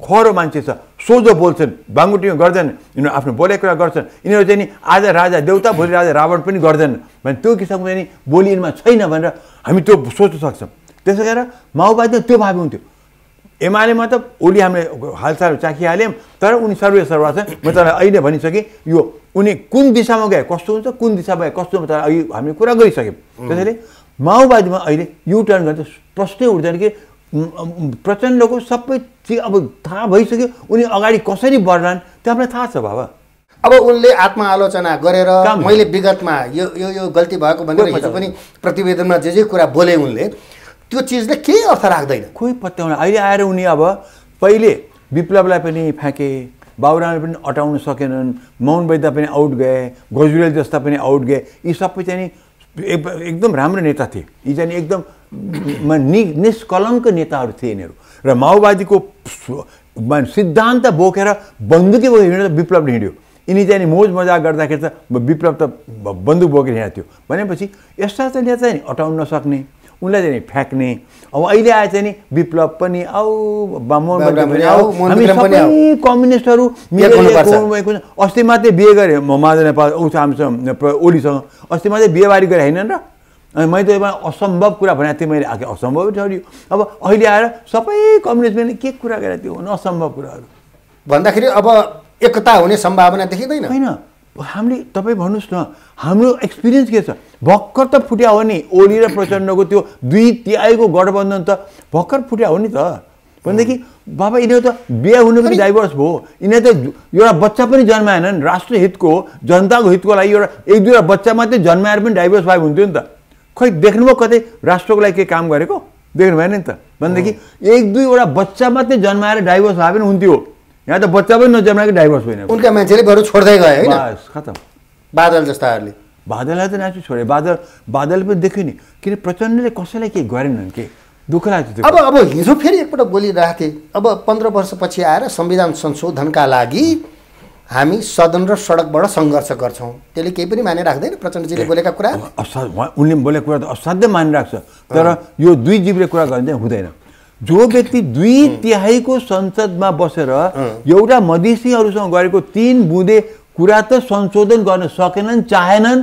खरो मान्छे छ सोझो बोल्छन् बाङ्गुटीमा गर्दैन यिनीहरू आफ्नो बोलेको कुरा गर्छन् यिनीहरू चाहिँ नि आज राजा देउता भोलि राजा रावण पनि गर्दैन भने त्यो किसिमको चाहिँ नि बोली यिनमा छैन भनेर हामी त्यो सोच्न सक्छौँ त्यसै गरेर माओवादीमा त्यो भावी हुन्थ्यो एमालेमा त ओली हामीले हालसाल चाखिहाल्यौँ तर उनी सर्वे सर्वा म तर अहिले भनिसकेँ यो उनी कुन दिशामा गए कस्तो हुन्छ कुन दिशामा गए कस्तो हुन्छ अघि हामीले कुरा गरिसक्यौँ त्यसैले माओवादीमा अहिले युटर्न गर्दा प्रश्नै उठ्दैन कि प्रचण्डको सबै चिज अब थाहा भइसक्यो उनी अगाडि कसरी बढ्लान् त्यो हामीलाई थाहा छ बाबा अब उनले आत्मआलोचना गरेर मैले विगतमा यो यो यो गल्ती भएको भनेर हिजो पनि प्रतिवेदनमा जे जे कुरा बोले उनले त्यो चिजले केही अर्थ राख्दैन कोही पत्याउन अहिले आएर उनी अब पहिले विप्लवलाई पनि फ्याँके बाबुरामले पनि अटाउन सकेनन् मौन वैद्य पनि आउट गए गजुरेल जस्ता पनि आउट गए यी सबै चाहिँ एकदम राम्रो नेता थिए यी चाहिँ एकदम नि निष्कलङ्क नेताहरू थिए यिनीहरू र माओवादीको सिद्धान्त बोकेर बन्दुकी बोकेर हिँडेर विप्लवले हिँड्यो यिनी चाहिँ मोज मजाक गर्दाखेरि त विप्लव त बन्दुक बोकेर हिँडेको थियो भनेपछि यस्ता चाहिँ नेता नि अटाउन नसक्ने उनलाई चाहिँ फ्याँक्ने अब अहिले आए चाहिँ नि विप्लव पनि आऊ बाहुन कम्युनिस्टहरू अस्ति मात्रै बिहे गरेँ माधव नेपाल औ हामीसँग ओलीसँग अस्ति मात्रै बिहेबारी गरेँ होइन र अनि मैले त असम्भव कुरा भनेको थिएँ मैले आएको असम्भव ठहरियो अब अहिले आएर सबै कम्युनिस्ट मैले के कुरा गरेको थियो असम्भव कुराहरू भन्दाखेरि अब एकता हुने सम्भावना देखिँदैन होइन हामीले तपाईँ भन्नुहोस् न हाम्रो एक्सपिरियन्स के छ भर्खर त फुट्या हो नि ओली र प्रचण्डको त्यो दुई तिहाईको गठबन्धन त भर्खर फुट्या हो नि त भनेदेखि बाबा यिनीहरू त बिहा हुनु पनि डाइभर्स भयो यिनीहरू त एउटा बच्चा पनि जन्माएनन् राष्ट्र हितको जनताको हितको लागि एउटा एक दुईवटा बच्चा मात्रै जन्माएर पनि डाइभर्स भए हुन्थ्यो नि त खै देख्नुभयो कतै राष्ट्रको लागि केही काम गरेको देख्नु भएन नि त भनेदेखि एक दुईवटा बच्चा मात्रै जन्माएर डाइभर्स भए पनि हुन्थ्यो यहाँ त बच्चा पनि नजन्माएको डाइभर्स भएन उनका मान्छेले बरु छोड्दै गए होइन खतम बादल जस्ताहरूले बादललाई त नाच्नु छोडे बादल बादल पनि देख्यो नि किन प्रचण्डले कसैलाई केही गरेनन् के दुःख लाग्छ अब अब हिजो फेरि एकपल्ट बोलिरहेको थिएँ अब पन्ध्र वर्षपछि आएर संविधान संशोधनका लागि हामी सदन र सडकबाट सङ्घर्ष गर्छौँ त्यसले केही पनि माने राख्दैन प्रचण्डजीले बोलेका कुरा असाध उनले बोलेको कुरा त असाध्य मानिराख्छ तर यो दुई जीवले कुरा गर्दै हुँदैन जो व्यक्ति दुई तिहाईको संसदमा बसेर एउटा मधेसीहरूसँग गरेको तिन बुँदे कुरा त संशोधन गर्न सकेनन् चाहेनन्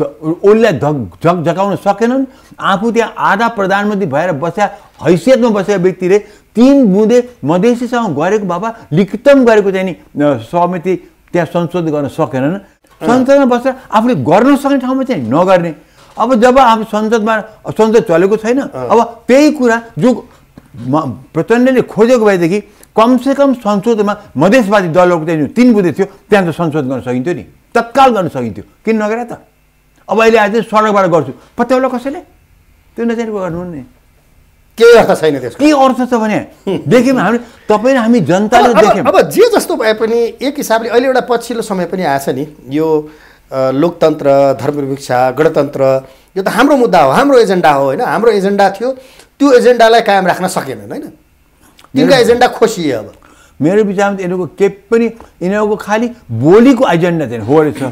उसलाई धक झकाउन सकेनन् आफू त्यहाँ आधा प्रधानमन्त्री भएर बस्या हैसियतमा बसेका व्यक्तिले तिन बुँदे मधेसीसँग गरेको बाबा लिखितम गरेको चाहिँ नि सहमति त्यहाँ संशोधन गर्न सकेनन् संसदमा बसेर आफूले गर्न सक्ने ठाउँमा चाहिँ नगर्ने अब जब आफू संसदमा संसद चलेको छैन अब त्यही कुरा जो म प्रचण्डले खोजेको भएदेखि कमसेकम संशोधनमा मधेसवादी दलहरूको चाहिँ तिन बुझे थियो त्यहाँ त संशोधन गर्न सकिन्थ्यो नि तत्काल गर्न सकिन्थ्यो किन नगरे त अब अहिले आज सडकबाट गर्छु पत्याउला कसैले त्यो नजानेको गर्नु नि केही अर्थ छैन त्यसको के अर्थ छ भने देख्यौँ हामी तपाईँ हामी जनताले देख्यौँ अब जे जस्तो भए पनि एक हिसाबले अहिले एउटा पछिल्लो समय पनि आएछ नि यो लोकतन्त्र धर्मविक्षा गणतन्त्र यो त हाम्रो मुद्दा हो हाम्रो एजेन्डा हो होइन हाम्रो एजेन्डा थियो त्यो एजेन्डालाई कायम राख्न सकेनन् होइन तिनको एजेन्डा खोसिए अब मेरो विचारमा यिनीहरूको के पनि यिनीहरूको खालि बोलीको एजेन्डा चाहिँ हो रहेछ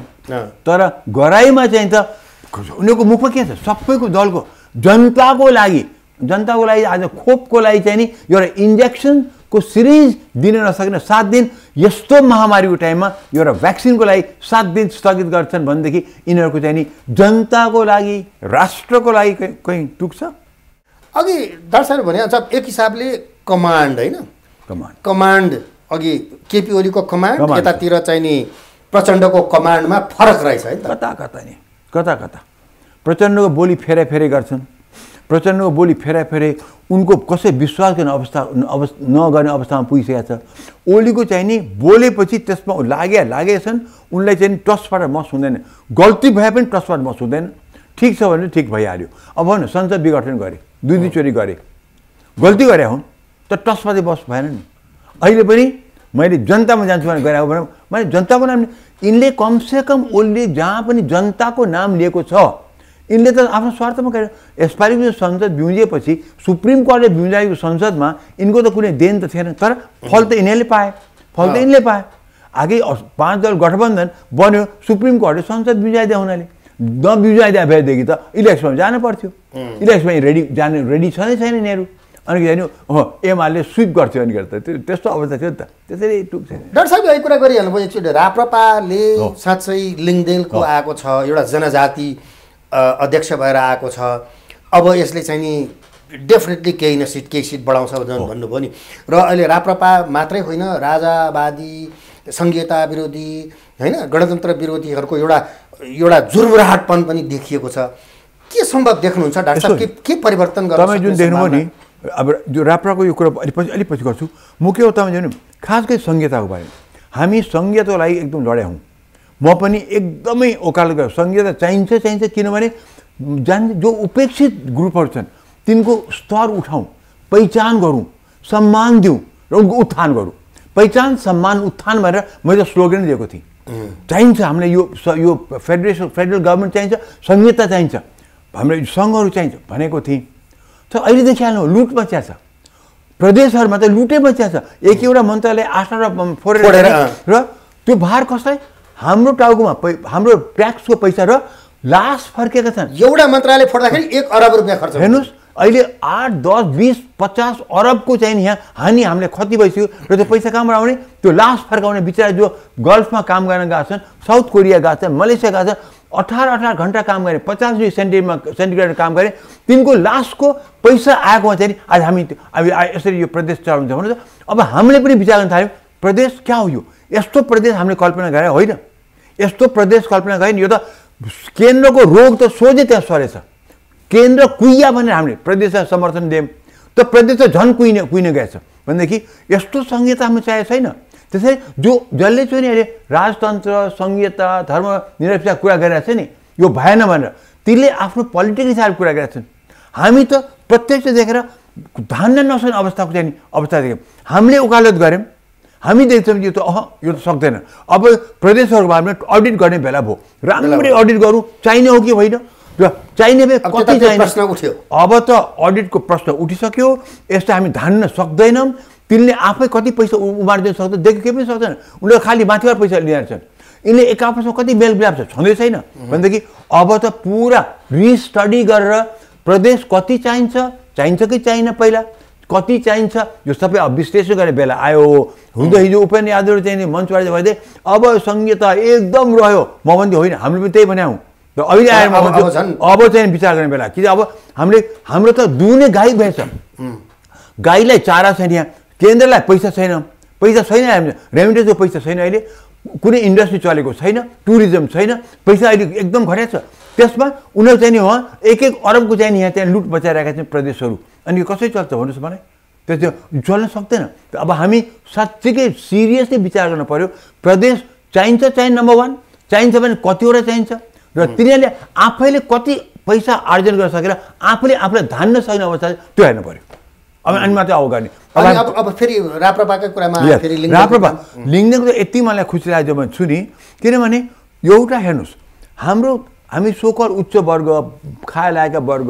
तर गराइमा चाहिँ त उनीहरूको मुखमा के छ सबैको दलको जनताको लागि जनताको लागि आज खोपको लागि चाहिँ नि एउटा इन्जेक्सनको सिरिज दिन नसकेन सात दिन यस्तो महामारीको टाइममा एउटा भ्याक्सिनको लागि सात दिन स्थगित गर्छन् भनेदेखि यिनीहरूको चाहिँ नि जनताको लागि राष्ट्रको लागि कहीँ टुक्छ अघि भने अझ एक हिसाबले कमान्ड होइन कमान्ड कमान्ड अघि केपी ओलीको कमान्ड यतातिर नि प्रचण्डको कमान्डमा फरक रहेछ है कता कता नि कता कता प्रचण्डको बोली फेरा फेरे गर्छन् प्रचण्डको बोली फेरा फेरे उनको कसै विश्वास गर्ने अवस्था अव नगर्ने अवस्थामा पुगिसकेको छ ओलीको चाहिँ नि बोलेपछि त्यसमा लागे लागेछन् उनलाई चाहिँ टसबाट मस हुँदैन गल्ती भए पनि टसबाट मस हुँदैन ठिक छ भने ठिक भइहाल्यो अब भन्नु संसद विघटन गरे दुई दुई चोरी गरेँ गल्ती गरे हुन् तर टसमाथि बस भएन नि अहिले पनि मैले जनतामा जान्छु भनेर गरे भने मैले जनताको नाम यिनले कमसेकम उसले जहाँ पनि जनताको नाम लिएको छ यिनले त आफ्नो स्वार्थमा गरे यसपालिको संसद बिउजिएपछि सुप्रिम कोर्टले बिउजाएको संसदमा यिनको त कुनै देन त थिएन तर फल त यिनीहरूले पाए फल त यिनले पाए आगे पाँच दल गठबन्धन बन्यो सुप्रिम कोर्टले संसद बिउजाइदियो हुनाले नबिउजाइदिए भएदेखि त इलेक्सनमा जानु पर्थ्यो इलेक्सनमा रेडी जाने रेडी छँदै छैन यिनीहरू अनि जाने हो एमआरले स्विप गर्थ्यो अनि त त्यो त्यस्तो अवस्था थियो नि त त्यसरी टुक छैन डाक्टर साहब यो कुरा भयो एकचोटि राप्रपाले साँच्चै लिङदेलको आएको छ एउटा जनजाति अध्यक्ष भएर आएको छ अब यसले चाहिँ नि डेफिनेटली केही न सिट केही सिट बढाउँछ झन् भन्नुभयो नि र अहिले राप्रपा मात्रै होइन राजावादी सङ्घीयता विरोधी होइन गणतन्त्र विरोधीहरूको एउटा एउटा जुर्बुराहटपन पनि देखिएको छ के सम्भव देख्नुहुन्छ डाक्टर साहब के के परिवर्तन तपाईँ जुन देख्नुभयो नि अब यो राप्राको यो कुरा अलि पछि अलिक पछि गर्छु मुख्य हो तपाईँ म खास गरी संहिताको बारेमा हामी सङ्घीयताको लागि एकदम लड्या हौँ म पनि एकदमै ओकालो गर संहिता चाहिन्छ चाहिन्छ किनभने जान जो उपेक्षित ग्रुपहरू छन् तिनको स्तर उठाउँ पहिचान गरौँ सम्मान दिउँ र उत्थान गरौँ पहिचान सम्मान उत्थान भनेर मैले स्लोगन दिएको थिएँ चाहिन्छ हामीलाई यो यो फेडरेसन फेडरल गभर्मेन्ट चाहिन्छ संहिता चाहिन्छ हामीलाई सङ्घहरू चाहिन्छ भनेको थिएँ तर अहिले देखिहाल्नु लुट बचिया छ प्रदेशहरूमा त लुटै बचिया छ एक एउटा मन्त्रालय आशा र फोरेर र त्यो भार कसलाई हाम्रो टाउकोमा हाम्रो ट्याक्सको पैसा र लास फर्केका छन् एउटा मन्त्रालय फोड्दाखेरि एक अरब रुपियाँ खर्च हेर्नुहोस् अहिले आठ दस बिस पचास अरबको चाहिँ यहाँ हानि हामीले खति भइसक्यो र त्यो पैसा कहाँबाट आउने त्यो लास फर्काउने बिचरा जो गल्फमा काम गर्न गएका छन् साउथ कोरिया गएका छन् मलेसिया गएका छन् अठार अठार घन्टा काम गरेँ पचास डिग्री सेन्टिग्रेडमा सेन्टिग्रेड काम गरेँ तिनको लास्टको पैसा आएकोमा चाहिँ आज हामी हामी यसरी यो प्रदेश चलाउँछ भनेर अब हामीले पनि विचार गर्न थाल्यौँ प्रदेश क्या हो यो यस्तो प्रदेश हामीले कल्पना गरे होइन यस्तो प्रदेश कल्पना गरेन यो त केन्द्रको रोग त सोझै त्यहाँ सरेछ केन्द्र कुहिया भनेर हामीले प्रदेशलाई समर्थन दियौँ त प्रदेश त झन् कुहिन कुहिन गएछ भनेदेखि यस्तो संहिता हामी चाहे छैन त्यसै जो जसले चाहिँ नि अहिले राजतन्त्र संहिता धर्म निरपेक्ष कुरा गरिरहेको छ नि यो भएन भनेर तिनले आफ्नो पोलिटिकल हिसाबले कुरा गरेका छन् हामी त प्रत्यक्ष देखेर धान्न नसक्ने अवस्थाको चाहिँ अवस्था देख्यौँ हामीले उकालत गऱ्यौँ हामी देख्छौँ यो त अह यो त सक्दैन अब प्रदेशहरूको बारेमा अडिट गर्ने बेला भयो राम्ररी अडिट गरौँ चाहिने हो कि होइन र बेला कति चाहिने प्रश्न उठ्यो अब त अडिटको प्रश्न उठिसक्यो यसलाई हामी धान्न सक्दैनौँ तिनले आफै कति पैसा उमारिदिनु सक्छ देखि केही पनि सक्दैन उनीहरू खालि माथिबाट पैसा लिएर छन् यिनले एक आपसमा कति मेलमिलाप छ छँदै छैन भनेदेखि अब त पुरा रिस्टडी गरेर प्रदेश कति चाहिन्छ चाहिन्छ कि चाहिन पहिला कति चाहिन्छ यो सबै अब विश्लेषण गर्ने बेला आयो हो हुँदो हिजो उपेन्द्र यादवहरू चाहिने मञ्चबाट भइदिए अब सङ्घीयता एकदम रह्यो म भन्दै होइन हामीले पनि त्यही भन्यौँ र अहिले आएर अब चाहिँ विचार गर्ने बेला कि अब हामीले हाम्रो त दुने गाई भएछ गाईलाई चारा छैन यहाँ केन्द्रलाई पैसा छैन पैसा छैन हामीले रेमिटेन्सको पैसा छैन अहिले कुनै इन्डस्ट्री चलेको छैन टुरिज्म छैन पैसा अहिले एकदम घटेको छ त्यसमा उनीहरू चाहिँ नि हो एक एक अरबको चाहिँ यहाँ त्यहाँ लुट बचाइरहेका छन् प्रदेशहरू अनि यो कसरी चल्छ भन्नुहोस् मलाई त्यो चल्न सक्दैन अब हामी साँच्चीकै सिरियसली विचार गर्नु पऱ्यो प्रदेश चाहिन्छ चाहिँ नम्बर वान चाहिन्छ भने कतिवटा चाहिन्छ र तिनीहरूले आफैले कति पैसा आर्जन गर्न सकेर आफूले आफूलाई धान्न सक्ने अवस्था त्यो हेर्नु पऱ्यो अब अनि मात्रै गर्ने अब अब फेरि राप्रपाकै कुरामा फेरि राप्रपा लिङ्गको त यति मलाई खुसी लाग्यो छु नि किनभने एउटा हेर्नुहोस् हाम्रो हामी सोकर उच्च वर्ग खाए लागेका वर्ग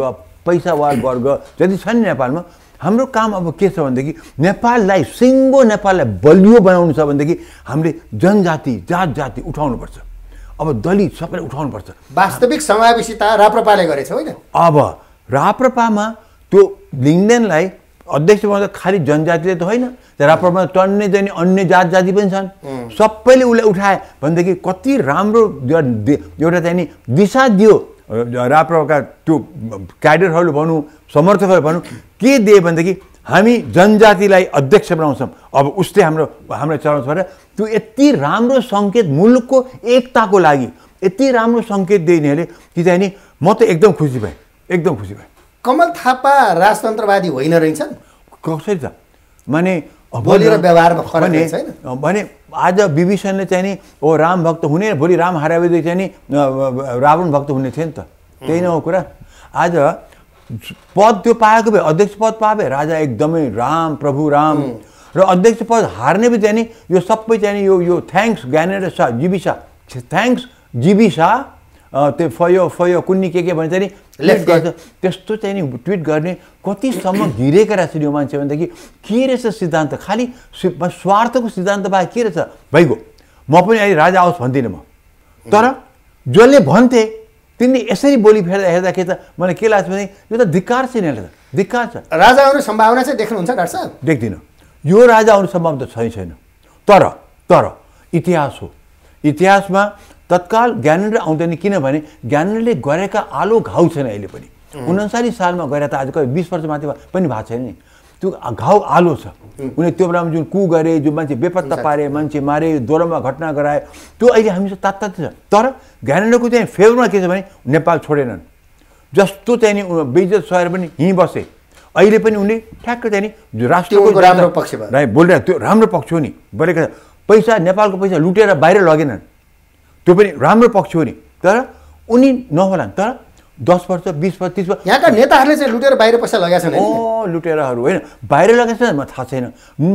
पैसावार वर्ग जति छन् नेपालमा हाम्रो काम अब के छ भनेदेखि नेपाललाई सिङ्गो नेपाललाई बलियो बनाउनु छ भनेदेखि हामीले जनजाति जात जाति उठाउनुपर्छ अब दलित सबैले उठाउनुपर्छ वास्तविक समावेशिता राप्रपाले गरेछ होइन अब राप्रपामा त्यो लिङ्गदेनलाई अध्यक्ष बनाउँदा खालि जनजातिले त होइन राप्रपामा टन्ने जाने अन्य जात जाति पनि छन् सबैले उसले उठाए भनेदेखि कति राम्रो एउटा चाहिँ नि दिशा दियो राप्रपाका त्यो क्याडरहरू भनौँ समर्थकहरू भनौँ के दिए भनेदेखि हामी जनजातिलाई अध्यक्ष बनाउँछौँ अब उसले हाम्रो हाम्रो चलाउँछ भनेर त्यो यति राम्रो सङ्केत मुलुकको एकताको लागि यति राम्रो सङ्केत दिनेहरूले कि चाहिँ नि म त एकदम खुसी भएँ एकदम खुसी भएँ कमल थापा राजतन्त्रवादी होइन रहेछन् कसरी त माने बोलेर व्यवहारमा छैन भने आज विभीषणले चाहिँ नि ओ राम भक्त हुने भोलि राम हारावेदी चाहिँ नि रावण भक्त हुने थियो नि त त्यही नै हो कुरा आज पद त्यो पाएको भए अध्यक्ष पद पाए राजा एकदमै राम प्रभु राम र अध्यक्ष पद हार्ने बित्तिकै नि यो सबै चाहिँ यो यो थ्याङ्क्स ज्ञानेर शाह सा थ्याङ्क्स जीविसा त्यो फयो फयो कुन्नी के के भन्छ नि लेफ्ट गर्छ त्यस्तो चाहिँ नि ट्विट गर्ने कतिसम्म घिरेका रहेछ यो मान्छे भनेदेखि के रहेछ सिद्धान्त खालि स्वार्थको सिद्धान्त बाहेक के रहेछ भइगयो म पनि अहिले राजा आओस् भन्दिनँ म तर जसले भन्थेँ तिनले यसरी बोली फेर्दा हेर्दाखेरि त मलाई के लाग्छ भने यो त धिक्कार छ यिनीहरूले त धिक्कार छ राजा आउने सम्भावना चाहिँ देख्नुहुन्छ डाक्टर साहब देख्दिनँ यो राजा आउने सम्भावना त छैन छैन तर तर इतिहास हो इतिहासमा तत्काल ज्ञानेन्द्र आउँदैन किनभने ज्ञानेन्द्रले गरेका आलो घाउ छैन अहिले पनि उन्सरी सालमा गएर त आज कहिले बिस वर्ष माथि पनि भएको छैन नि त्यो घाउ आलो छ उनले त्यो बेलामा जुन कु गरे जो मान्छे बेपत्ता पारे मान्छे मारे दोहोरोमा घटना गराए त्यो अहिले हामीसँग तात्तात छ तर ज्ञानेन्द्रको चाहिँ फेवरमा के छ भने नेपाल छोडेनन् जस्तो त्यहाँनिर बेजत सहेर पनि हिँड बसे अहिले पनि उनले ठ्याक्क त्यहाँनिर राष्ट्रको राम्रो पक्ष बोलेर त्यो राम्रो पक्ष हो नि बोलेको पैसा नेपालको पैसा लुटेर बाहिर लगेनन् त्यो पनि राम्रो पक्ष हो नि तर उनी नहोलान् तर दस वर्ष बिस वर्ष तिस वर्ष यहाँका नेताहरूले चाहिँ लुटेर बाहिर पैसा लगाएको छैन ओ लुटेरहरू होइन बाहिर लगाएको छैन मलाई थाहा छैन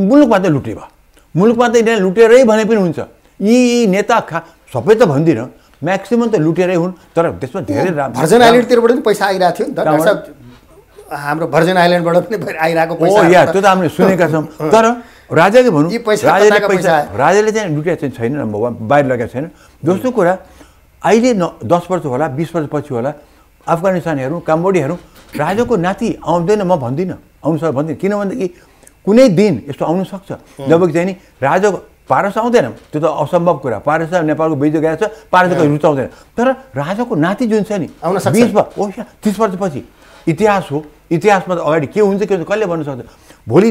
मुलुकमा त लुटे भयो मुलुकमा त यिनीहरू लुटेरै भने पनि हुन्छ यी नेता खा सबै त भन्दिनँ म्याक्सिमम् त लुटेरै हुन् तर त्यसमा धेरै राम्रो भर्जन आइल्यान्डतिरबाट पनि पैसा आइरहेको थियो नि त हाम्रो भर्जन आइल्यान्डबाट पनि आइरहेको पैसा या त्यो त हामीले सुनेका छौँ तर राजाले भनौँ राजाले पैसा राजाले चाहिँ लुटेको चाहिँ छैन नम्बर वान बाहिर लगाएको छैन दोस्रो कुरा अहिले न दस वर्ष होला बिस वर्षपछि होला अफगानिस्तान हेरौँ काम्बोडिया हेरौँ राजाको नाति आउँदैन म भन्दिनँ आउनु सक्छ भन्दिनँ किनभनेदेखि कुनै दिन यस्तो आउनु सक्छ जबकि चाहिँ नि राजाको पारस आउँदैन त्यो त असम्भव कुरा पारस नेपालको बिजो गएको छ पारसको रुचाउँदैन तर राजाको नाति जुन छ नि बिस वर्ष तिस वर्षपछि इतिहास हो इतिहासमा त अगाडि के हुन्छ के हुन्छ कसले भन्नु सक्छ भोलि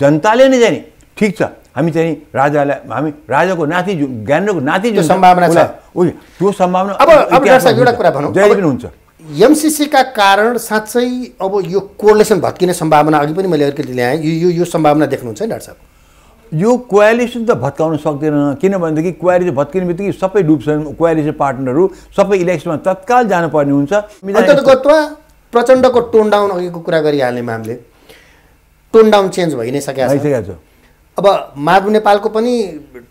जनताले नै जाने ठिक छ हामी चाहिँ राजालाई हामी राजाको नाति ज्ञानको नाति जुन सम्भावना छ ऊ त्यो सम्भावना अब एउटा कुरा पनि हुन्छ एमसिसीका कारण साँच्चै अब यो कोरलेसन भत्किने सम्भावना अघि पनि मैले अलिकति ल्याएँ यो यो सम्भावना देख्नुहुन्छ है डाक्टर साहब यो क्वालिसन त भत्काउन सक्दैन किनभनेदेखि कोयालिसन भत्किने बित्तिकै सबै डुब्छन् चाहिँ पार्टनरहरू सबै इलेक्सनमा तत्काल जानुपर्ने हुन्छ प्रचण्डको टोन डाउन अघिको कुरा गरिहाल्ने मामले टोन डाउन चेन्ज भइ नै सकेको छ अब माधव नेपालको पनि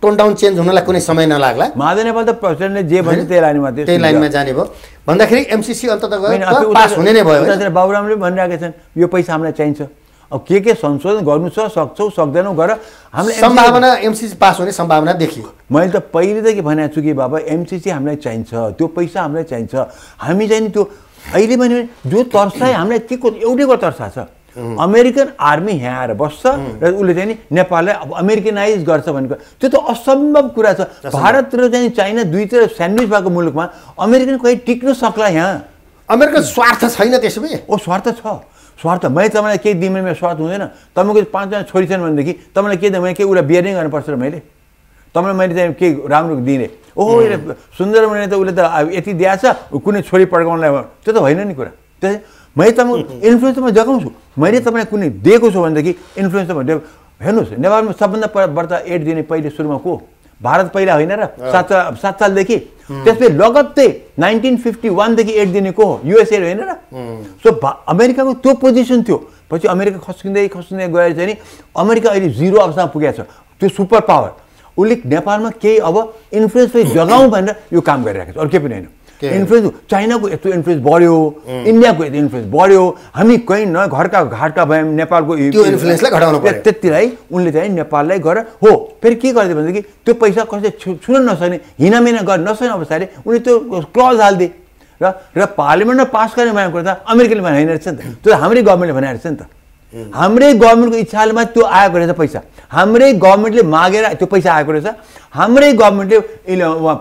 टोन डाउन चेन्ज हुनलाई कुनै समय नलाग्ला माधव नेपाल त प्रेसिडेन्टले जे भन्यो त्यही लाइनमा त्यही लाइनमा जाने भयो भन्दाखेरि एमसिसी अन्त पास हुने नै भयो बाबुरामले भनिरहेको छन् यो पैसा हामीलाई चाहिन्छ अब के के संशोधन गर्नु छ सक्छौ सक्दैनौ गर हामीले सम्भावना एमसिसी पास हुने सम्भावना देखियो मैले त पहिलेदेखि भनेको छु कि बाबा एमसिसी हामीलाई चाहिन्छ त्यो पैसा हामीलाई चाहिन्छ हामी चाहिँ त्यो अहिले भने जो तर्साए हामीलाई के को एउटैको तर्सा छ अमेरिकन आर्मी यहाँ आएर बस्छ र उसले चाहिँ नि नेपाललाई अब अमेरिकनाइज गर्छ भनेको त्यो त असम्भव कुरा छ भारत र चाहिँ चाइना दुईतिर स्यान्डविच भएको मुलुकमा अमेरिकन कहीँ टिक्न सक्ला यहाँ अमेरिकन स्वार्थ छैन त्यसो भए ओ स्वार्थ छ स्वार्थ मैले तपाईँलाई केही दिन मेरो स्वार्थ हुँदैन तपाईँको पाँचजना छोरी छन् भनेदेखि तपाईँलाई के मैले केही उसलाई बिहे नै गर्नुपर्छ र मैले तपाईँलाई मैले चाहिँ केही राम्रो दिने ओहो सुन्दर भने त उसले त यति दिएछ कुनै छोरी पड्काउनलाई त्यो त होइन नि कुरा त्यही मैले तपाईँको इन्फ्लुएन्स म जगाउँछु मैले तपाईँलाई कुनै दिएको छु भनेदेखि इन्फ्लुएन्स तपाईँ हेर्नुहोस् नेपालमा सबभन्दा बढ्दा एड दिने पहिले सुरुमा को भारत पहिला होइन र सात सात सालदेखि त्यसपछि लगत्तै नाइन्टिन फिफ्टी वानदेखि एड दिने को हो युएसए होइन र सो अमेरिकाको त्यो पोजिसन थियो पछि अमेरिका खस्किँदै खस्किँदै गएर चाहिँ अमेरिका अहिले जिरो अवस्थामा पुगेको छ त्यो सुपर पावर उसले नेपालमा केही अब इन्फ्लुएन्स जगाउँ भनेर यो काम गरिरहेको छ अरू केही पनि होइन इन्फ्लुएन्स चाइनाको यस्तो इन्फ्लुएन्स बढ्यो इन्डियाको यस्तो इन्फ्लुएन्स बढ्यो हामी कहीँ न घरका घाटका भयौँ नेपालको इन्फ्लुएन्सलाई घटाउनु त्यतिलाई उनले चाहिँ नेपाललाई गएर हो फेरि के गरिदियो भनेदेखि त्यो पैसा कसैले छु छुन नसक्ने हिनामिना गर्न नसक्ने अवस्थाले उनले त्यो क्लज हालिदिए र र पार्लियामेन्टमा पास गर्ने माया कुरा त अमेरिकाले भने रहेछ नि त त्यो हाम्रै गभर्मेन्टले भनेको रहेछ नि त हाम्रै गभर्मेन्टको इच्छामा त्यो आएको रहेछ पैसा हाम्रै गभर्मेन्टले मागेर त्यो पैसा आएको रहेछ हाम्रै गभर्मेन्टले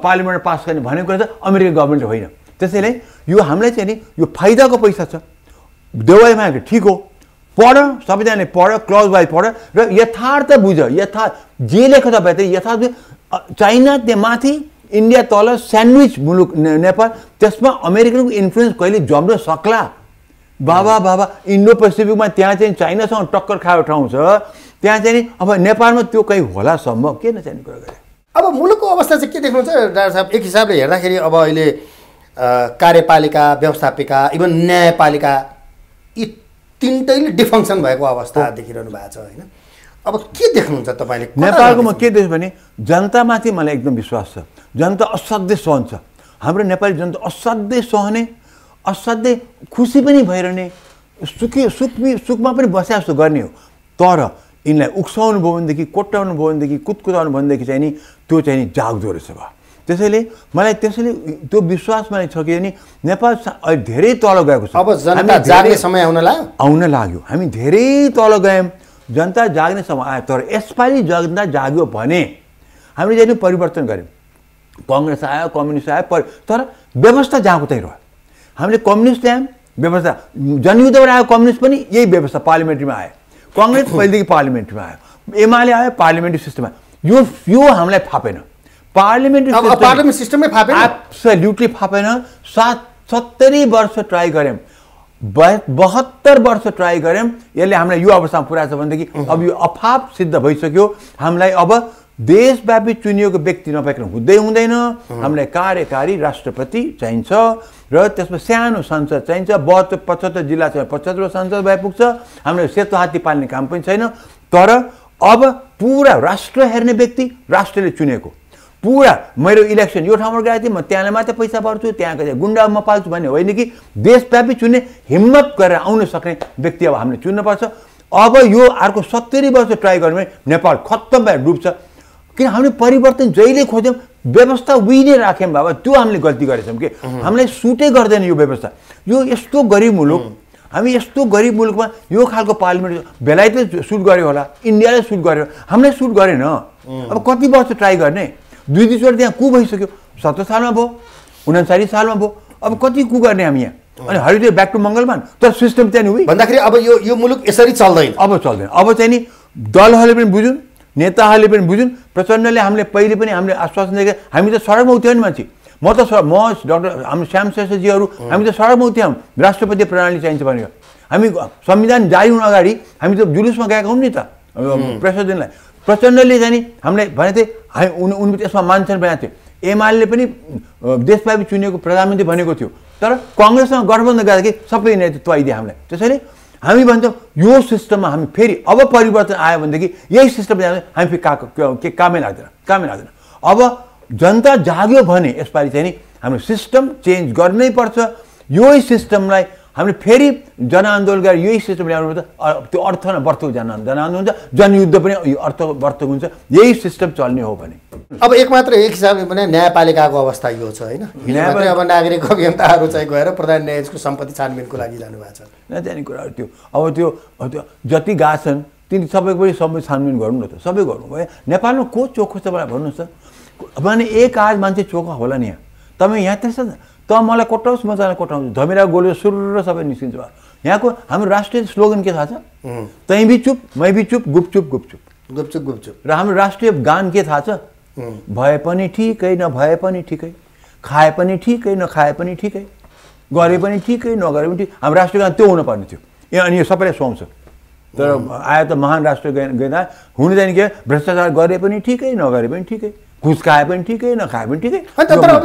पार्लियामेन्ट पास गर्ने भनेको रहेछ अमेरिकन गभर्मेन्टले होइन त्यसैले यो हामीलाई चाहिँ नि यो फाइदाको पैसा छ देवाईमा ठिक हो पढ सबैजनाले पढ क्लज वाइज पढ र यथार्थ बुझ यथार्थ जे लेख तपाईँ त यथार्थ चाइना त्यहाँ माथि इन्डिया तल स्यान्डविच मुलुक नेपाल त्यसमा अमेरिकनको इन्फ्लुएन्स कहिले जम्न सक्ला बाबा बाबा इन्डो पेसिफिकमा त्यहाँ चाहिँ चाइनासँग टक्कर खाएको ठाउँ छ त्यहाँ चाहिँ अब नेपालमा त्यो कहीँ होला सम्भव के न कुरा गरे अब मुलुकको अवस्था चाहिँ के देख्नुहुन्छ डाक्टर साहब एक हिसाबले हेर्दाखेरि अब अहिले कार्यपालिका व्यवस्थापिका इभन न्यायपालिका यी तिनटैले डिफङ्सन भएको अवस्था देखिरहनु भएको छ होइन अब के देख्नुहुन्छ तपाईँले नेपालको म के देख्छु भने जनतामाथि मलाई एकदम विश्वास छ जनता असाध्यै सहन्छ हाम्रो नेपाली जनता असाध्यै सहने असाध्यै खुसी पनि भइरहने सुखी सुखमी सुखमा पनि बस्या जस्तो गर्ने हो तर यिनलाई उक्साउनु भयो भनेदेखि कोट्याउनु भयो भनेदेखि कुदकुदाउनु भनेदेखि चाहिँ नि त्यो चाहिँ नि जाग्दो रहेछ भयो त्यसैले मलाई त्यसैले त्यो विश्वास मलाई छ कि नि नेपाल अहिले धेरै तल गएको छ अब जनता जाग्ने समय आउन लाग्यो आउन लाग्यो हामी धेरै तल गयौँ जनता जाग्ने समय आयो तर यसपालि जनता जाग्यो भने हामीले चाहिँ परिवर्तन गऱ्यौँ कङ्ग्रेस आयो कम्युनिस्ट आयो पर तर व्यवस्था जहाँको त्यहीँ रह्यो हामीले कम्युनिस्ट ल्यायौँ व्यवस्था जनयुद्धबाट आयो कम्युनिस्ट पनि यही व्यवस्था पार्लिमेन्ट्रीमा आयो कङ्ग्रेस पहिलेदेखि पार्लिमेन्ट्रीमा आयो एमाले आयो पार्लिमेन्ट्री सिस्टममा यो यो हामीलाई फापेन पार्लिमेन्ट्री पार्लिमेन्ट सिस्टमै फापेन एब्सोल्युटली फापेन सात सत्तरी वर्ष ट्राई गऱ्यौँ बहत्तर वर्ष ट्राई गऱ्यौँ यसले हामीलाई यो अवस्थामा पुऱ्याएको छ भनेदेखि अब यो अफाप सिद्ध भइसक्यो हामीलाई अब देशव्यापी चुनिएको व्यक्ति नभएको हुँदै हुँदैन हामीलाई कार्यकारी राष्ट्रपति चाहिन्छ र त्यसमा सानो संसद चाहिन्छ बहत्तर पचहत्तर जिल्ला छ पचहत्तर संसद भए पुग्छ हाम्रो सेतो हात्ती पाल्ने काम पनि छैन तर अब पुरा राष्ट्र हेर्ने व्यक्ति राष्ट्रले चुनेको पुरा मेरो इलेक्सन यो ठाउँमा गएको थिएँ म त्यहाँलाई मात्रै पैसा पर्छु त्यहाँको गुन्डा म पाल्छु भन्ने होइन कि देशव्यापी चुन्ने हिम्मत गरेर आउन सक्ने व्यक्ति अब हामीले चुन्नुपर्छ अब यो अर्को सत्तरी वर्ष ट्राई गर्यो भने नेपाल खत्तम भएर डुब्छ किन हामीले परिवर्तन जहिले खोज्यौँ व्यवस्था उही नै राख्यौँ बाबा त्यो हामीले गल्ती गरेछौँ कि हामीलाई सुटै गर्दैन यो व्यवस्था यो यस्तो गरिब मुलुक हामी यस्तो गरिब मुलुकमा यो खालको पार्लिमेन्ट बेलायतले सुट गर्यो होला इन्डियाले सुट गर्यो हामीले सुट गरेन अब कति वर्ष ट्राई गर्ने दुई दुईचोटि त्यहाँ कु भइसक्यो सत्र सालमा भयो उन्चालिस सालमा भयो अब कति कु गर्ने हामी यहाँ अनि हरिडे ब्याक टु मङ्गलमान तर सिस्टम त्यहाँनिर भन्दाखेरि अब यो यो मुलुक यसरी चल्दैन अब चल्दैन अब चाहिँ नि दलहरूले पनि बुझुन् नेताहरूले पनि बुझ्यौँ प्रचण्डले हामीले पहिले पनि हामीले आश्वासन दिएका हामी त सडकमा उठ्यौँ नि मान्छे म त म डक्टर हाम्रो श्याम श्रेष्ठजीहरू हामी त सडकमा उठ्यौँ राष्ट्रपति प्रणाली चाहिन्छ भनेर हामी संविधान जारी हुन अगाडि हामी त जुलुसमा गएका हौँ नि त प्रेसिडेन्टलाई प्रचण्डले जाने हामीलाई भनेको थिए हामी उन उनले त्यसमा मान्छन् भनेको थियो एमाले पनि देशव्यापी चुनिएको प्रधानमन्त्री भनेको थियो तर कङ्ग्रेससँग गठबन्धन गर्दाखेरि सबै नेतृत्व आइदियो हामीलाई त्यसैले हामी भन्छौँ यो सिस्टममा हामी फेरि अब परिवर्तन आयो भनेदेखि यही सिस्टम जाँदा हामी फेरि का के कामै लाग्दैन कामै लाग्दैन अब जनता जाग्यो भने यसपालि चाहिँ नि हाम्रो सिस्टम चेन्ज गर्नै पर्छ यही सिस्टमलाई हामीले फेरि जनआन्दोलन गरेर यही सिस्टम ल्याउनु त त्यो अर्थ न वर्थ जनआन्दोलन जनआन्दोलन हुन्छ जनयुद्ध पनि अर्थ वर्थ हुन्छ यही सिस्टम चल्ने हो भने अब एक मात्र एक हिसाबले भने न्यायपालिकाको अवस्था यो छ होइन अब नागरिक अभियन्ताहरू चाहिँ गएर प्रधान न्यायाधीशको सम्पत्ति छानबिनको लागि भएको छ नजाने कुराहरू त्यो अब त्यो जति गएको छन् तिनी सबैको पनि सबै छानबिन गर्नु न त सबै गर्नु भयो नेपालमा को चोखो छ मलाई भन्नुहोस् त माने एक आज मान्छे चोखो होला नि यहाँ तपाईँ यहाँ त्यस्तो त मलाई कोटाउँछु म तँलाई कोटाउँछु धमिरा गोल्यो सुर र सबै निस्किन्छु यहाँको हाम्रो राष्ट्रिय स्लोगन के थाहा छ तैँ बि चुप मै बि चुप गुपचुप गुपचुप गुपचुप गुपचुप र हाम्रो राष्ट्रिय गान के थाहा छ भए पनि ठिकै नभए पनि ठिकै खाए पनि ठिकै नखाए पनि ठिकै गरे पनि ठिकै नगरे पनि ठिक हाम्रो राष्ट्रिय गान त्यो हुनुपर्ने थियो ए अनि यो सबैले सुहाउँछ तर आयो त महान राष्ट्रिय गान गइँदा हुनु जाने के भ्रष्टाचार गरे पनि ठिकै नगरे पनि ठिकै घुस खाए पनि ठिकै नखायो पनि ठिकै तर अब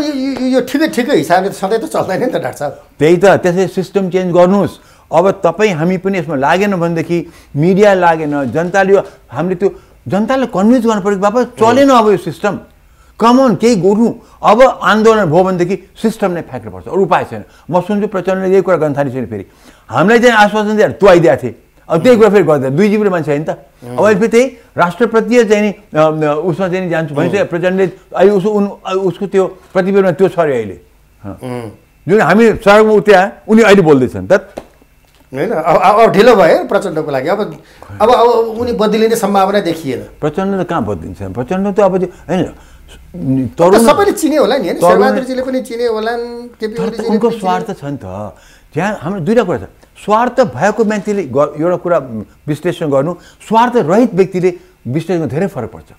यो ठिकै ठिकै हिसाबले त सधैँ त चल्दैन नि त डाक्टर साहब त्यही त त्यसै सिस्टम चेन्ज गर्नुहोस् अब तपाईँ हामी पनि यसमा लागेन भनेदेखि मिडिया लागेन जनताले हामीले त्यो जनताले कन्भिन्स गर्नु पऱ्यो बाबा चलेन अब यो सिस्टम कमन केही गर्नु अब आन्दोलन भयो भनेदेखि सिस्टम नै फ्याँक्नुपर्छ अरू उपाय छैन म सुन्छु प्रचण्डले यही कुरा गर्न थालेको छैन फेरि हामीलाई चाहिँ आश्वासन दिएर तुवाइदिएको थिएँ अब त्यही कुरा फेरि गर्दैन दुई जिबी मान्छे होइन त अब अहिले फेरि त्यही राष्ट्रपति चाहिँ नि उसमा चाहिँ जान्छु भने चाहिँ प्रचण्डले अहिले उसको उन उसको त्यो प्रतिवेदनमा त्यो छ अरे अहिले जुन हामी सडकमा उत्या उनी अहिले बोल्दैछन् त होइन अब ढिलो भयो प्रचण्डको लागि अब अब अब उनी बदलिने सम्भावना देखिएन प्रचण्ड त कहाँ बदलिन्छ प्रचण्ड त अब होइन सबैले चिने होला नि उनको स्वार्थ छ नि त त्यहाँ हाम्रो दुईवटा कुरा छ स्वार्थ भएको मान्छेले एउटा कुरा विश्लेषण गर्नु स्वार्थ रहित व्यक्तिले विश्लेषणमा धेरै फरक पर्छ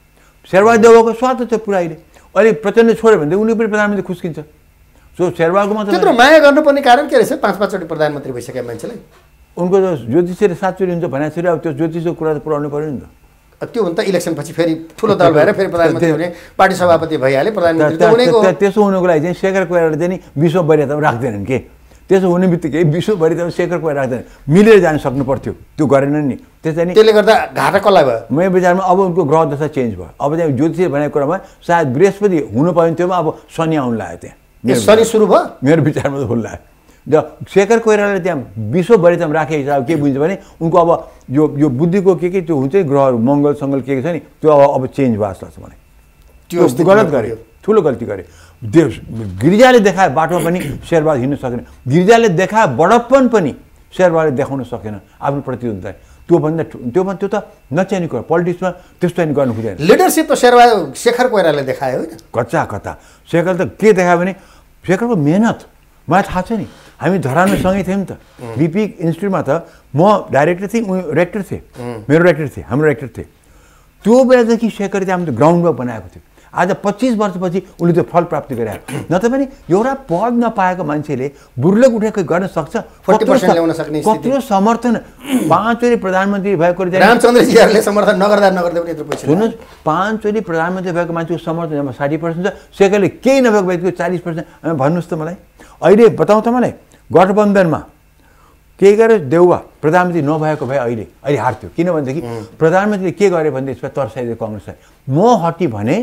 देवको स्वार्थ छ पुरा अहिले अहिले प्रचण्ड छोड्यो भने उनी पनि प्रधानमन्त्री खुस्किन्छ सो मात्र त्यत्रो माया गर्नुपर्ने कारण के रहेछ पाँच पाँचवटा प्रधानमन्त्री भइसक्यो मान्छेलाई उनको ज्योतिषले सातचोटि हुन्छ भनेपछि अब त्यो ज्योतिषको कुरा त पुऱ्याउनु पऱ्यो नि त त्यो त्योभन्दा इलेक्सन पछि फेरि ठुलो दल भएर फेरि प्रधानमन्त्री हुने पार्टी सभापति भइहाल्यो प्रधानमन्त्री त्यसो हुनुको लागि चाहिँ सेकर कोइरालाले चाहिँ विश्व वैरता राख्दैनन् के त्यसो हुने बित्तिकै विश्वभरि त सेकर कोही राख्दैन मिलेर जान सक्नु पर्थ्यो त्यो गरेन नि त्यसै त्यसले गर्दा घाटा कसलाई भयो मेरो विचारमा अब उनको ग्रह दशा चेन्ज भयो अब त्यहाँ ज्योतिष भनेको कुरामा सायद बृहस्पति हुनु पर्ने त्योमा अब शनि आउनु लाग्यो त्यहाँ शनि सुरु भयो मेरो विचारमा त हुनु लाग्यो र शेखर कोइरालाले त्यहाँ विश्वभरि त्यहाँ राखेको छ अब के बुझ्छ भने उनको अब यो यो बुद्धिको के के त्यो हुन्छ नि ग्रहहरू मङ्गल सङ्गल के के छ नि त्यो अब अब चेन्ज भयो जस्तो लाग्छ मलाई त्यो गलत गऱ्यो ठुलो गल्ती गऱ्यो देव गिरिजाले देखाए बाटोमा पनि शेरबहादुर हिँड्न सकेन गिरिजाले देखाए बडप्पन पनि शेरबाले देखाउन सकेन आफ्नो प्रतियोगिता त्योभन्दा त्योभन्दा त्यो त नचाहिने कुरा पोलिटिक्समा त्यस्तो चाहिँ गर्नु हुँदैन लिडरसिप त शेरबा शेखर कोइराले देखायो होइन कच्चा कता शेखर त के देखायो भने शेखरको मेहनत मलाई थाहा छ नि हामी धरानसँगै थियौँ नि त बिपी इन्स्टिट्युटमा त म डाइरेक्टर थिएँ उयो रेक्टर थिएँ मेरो रेक्टर थिएँ हाम्रो रेक्टर थिएँ त्यो बेलादेखि शेखर चाहिँ हामीले ग्राउन्डमा बनाएको थियो आज पच्चिस वर्षपछि उसले त्यो फल प्राप्ति गरे नत्र भने एउटा पद नपाएको मान्छेले बुर्लक उठेको गर्न सक्छ कत्रो समर्थन पाँचचोटि प्रधानमन्त्री भएको समर्थन नगर्दा नगर्दै सुन्नुहोस् पाँचचोटि प्रधानमन्त्री भएको मान्छेको समर्थन साठी पर्सेन्ट छ सेकेन्डले केही नभएको व्यक्तिको चालिस पर्सेन्ट भन्नुहोस् त मलाई अहिले बताउँ त मलाई गठबन्धनमा के गरे देउवा प्रधानमन्त्री नभएको भए अहिले अहिले हार्थ्यो किनभनेदेखि प्रधानमन्त्रीले के गर्यो भनेदेखि यसमा तर्साइदियो कङ्ग्रेसलाई म हटी भने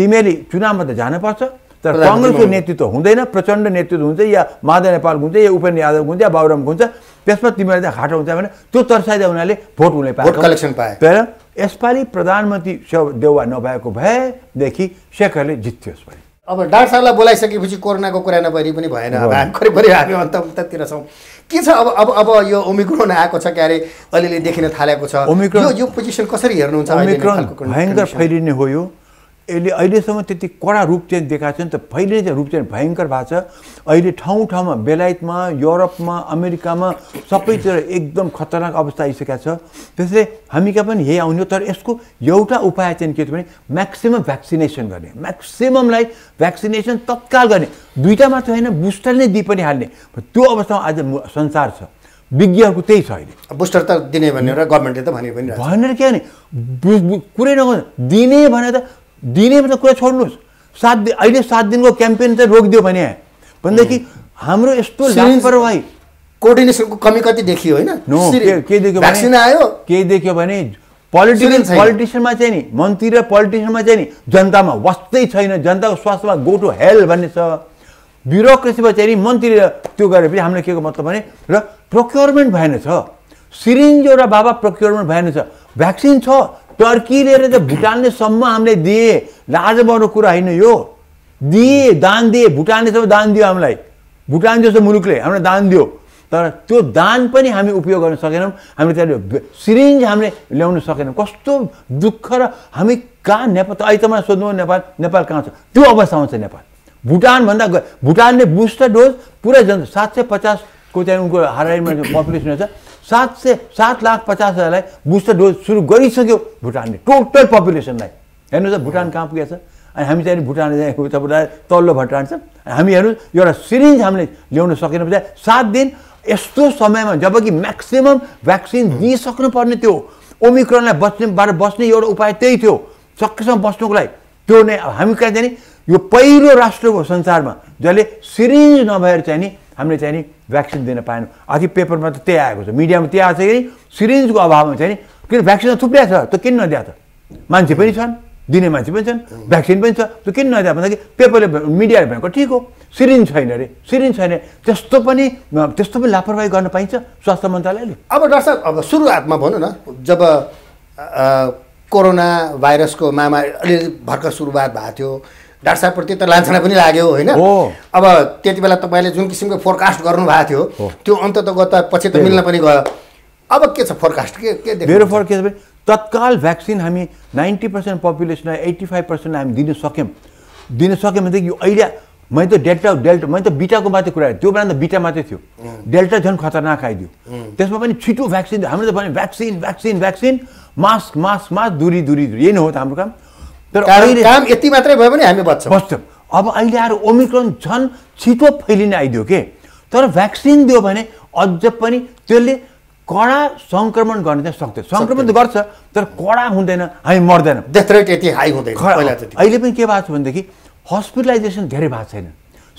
तिमीले चुनावमा त जानुपर्छ तर कङ्ग्रेसको नेतृत्व हुँदैन प्रचण्ड नेतृत्व हुन्छ या माधव नेपाल हुन्छ या उपेन्द्र यादव हुन्छ या बाबुराम हुन्छ त्यसमा तिमीहरू त घाटा हुन्छ भने त्यो तर्साइदा उनीहरूले भोट हुने पायो कलेक्सन पाए तर यसपालि प्रधानमन्त्री देउवा नभएको भएदेखि शेखरले जित्थ्यो यसपालि अब डाक्टर साहबलाई बोलाइसकेपछि कोरोनाको कुरा नभरि पनि भएन अब हामी हामी अन्त उतातिर छौँ के छ अब अब अब यो ओमिक्रोन आएको छ क्यारे अलिअलि देखिन थालेको छ ओमिक्रोन यो पोजिसन कसरी हेर्नुहुन्छ भयङ्कर फैलिने हो यो यसले अहिलेसम्म त्यति कडा रूप चाहिँ देखाएको छैन त पहिले चाहिँ रूप चाहिँ भयङ्कर भएको छ अहिले ठाउँ ठाउँमा बेलायतमा युरोपमा अमेरिकामा सबैतिर एकदम खतरनाक अवस्था आइसकेको छ त्यसले हामी कहाँ पनि यही आउने तर यसको एउटा उपाय चाहिँ के थियो भने म्याक्सिमम् भ्याक्सिनेसन गर्ने म्याक्सिममलाई भ्याक्सिनेसन तत्काल गर्ने दुइटा मात्र होइन बुस्टर नै दिइ पनि हाल्ने त्यो अवस्थामा आज संसार छ विज्ञहरूको त्यही छ अहिले बुस्टर त दिने भनेर गभर्मेन्टले त भने पनि भनेर के भने कुरै नगर्नु दिने भनेर त दिने त कुरा छोड्नुहोस् सात दिन अहिले सात दिनको क्याम्पेन चाहिँ रोकिदियो भने भनेदेखि हाम्रो यस्तो लापरवाही कोर्डिनेसनको कमी कति देखियो होइन के देखियो भ्याक्सिन आयो के देखियो भने पोलिटिकल पोलिटिसियनमा चाहिँ नि मन्त्री र पोलिटिसियनमा चाहिँ नि जनतामा वास्तै छैन जनताको स्वास्थ्यमा गो टु हेल्थ भन्ने छ ब्युरोक्रेसीमा चाहिँ नि मन्त्री र त्यो गरेपछि हामीले के को मतलब भने र प्रोक्योरमेन्ट भएन छ सिरिन्ज एउटा बाबा प्रोक्योरमेन्ट भएन छ भ्याक्सिन छ टर्कीले र त भुटानले सम्म हामीले दिए लाजबाउनु कुरा होइन यो दिए दान दिए भुटानले दान दियो हामीलाई भुटान जस्तो मुलुकले हामीलाई दान दियो तर त्यो दान पनि हामी उपयोग गर्न सकेनौँ हामीले त्यहाँनिर सिरिन्ज हामीले ल्याउन सकेनौँ कस्तो दुःख र हामी कहाँ नेपाल त अहिले त मलाई सोध्नु नेपाल नेपाल कहाँ छ त्यो अवस्थामा छ नेपाल भुटानभन्दा भुटानले बुस्टर डोज पुरै जनता सात सय पचास को चाहिँ उनको हाराइमा पपुलेसन छ सात सय सात लाख पचास हजारलाई बुस्टर डोज सुरु गरिसक्यो भुटानले टोटल पपुलेसनलाई हेर्नुहोस् त भुटान कहाँ पुगेछ अनि हामी चाहिँ भुटान तपाईँलाई तल्लो भट्टान्छ छ हामी हेर्नु एउटा सिरिन्ज हामीले ल्याउन सकेन भने सात दिन यस्तो समयमा जब कि म्याक्सिमम् भ्याक्सिन दिइसक्नुपर्ने त्यो ओमिक्रोनलाई बाटो बस्ने एउटा उपाय त्यही थियो सकेसम्म बस्नुको लागि त्यो नै हामी कहाँ चाहिँ यो पहिलो राष्ट्रको संसारमा जसले सिरिन्ज नभएर चाहिँ नि हामीले चाहिँ नि भ्याक्सिन दिन पाएनौँ अघि पेपरमा त त्यही आएको छ मिडियामा त्यही आएको छ कि सिरिन्जको अभावमा चाहिँ नि किन भ्याक्सिन त थुप्रै छ त किन नदिया त मान्छे पनि छन् दिने मान्छे पनि छन् भ्याक्सिन पनि छ त्यो किन नदिया भन्दाखेरि पेपरले मिडियाले भनेको ठिक हो सिरिन छैन अरे सिरिन छैन त्यस्तो पनि त्यस्तो पनि लापरवाही गर्न पाइन्छ स्वास्थ्य मन्त्रालयले अब डाक्टर साहब अब सुरुवातमा भनौँ न जब कोरोना भाइरसको महामारी अलि भर्खर सुरुवात भएको थियो डाक्टर साहबप्रति त लान्छना पनि लाग्यो होइन अब त्यति बेला तपाईँले जुन किसिमको फोरकास्ट गर्नु भएको थियो त्यो अन्ततगत पछि त मिल्न पनि गयो अब के छ फोरकास्ट के के मेरो फोरकास्ट भने तत्काल भ्याक्सिन हामी नाइन्टी पर्सेन्ट पपुलेसनलाई एट्टी फाइभ पर्सेन्ट हामी दिन सक्यौँ दिन सक्यौँ भनेदेखि यो अहिले मैले त डेल्टा डेल्टा मैले त बिटाको मात्रै कुरा त्यो बेला त बिटा मात्रै थियो डेल्टा झन् खतरनाक आइदियो त्यसमा पनि छिटो भ्याक्सिन हामीले त भन्यो vaccine vaccine vaccine mask mask mask दुरी दुरी दुरी यही नै हो त हाम्रो काम तर काम यति मात्रै भयो भने हामी बच्छौँ बस्छौँ अब अहिले आएर ओमिक्रोन झन् छिटो फैलिन आइदियो के तर भ्याक्सिन दियो भने अझ पनि त्यसले कडा सङ्क्रमण गर्न चाहिँ सक्थ्यो सङ्क्रमण त गर्छ तर कडा हुँदैन हामी मर्दैन डेथ रेट यति हाई हुँदैन अहिले पनि के भएको छ भनेदेखि हस्पिटलाइजेसन धेरै भएको छैन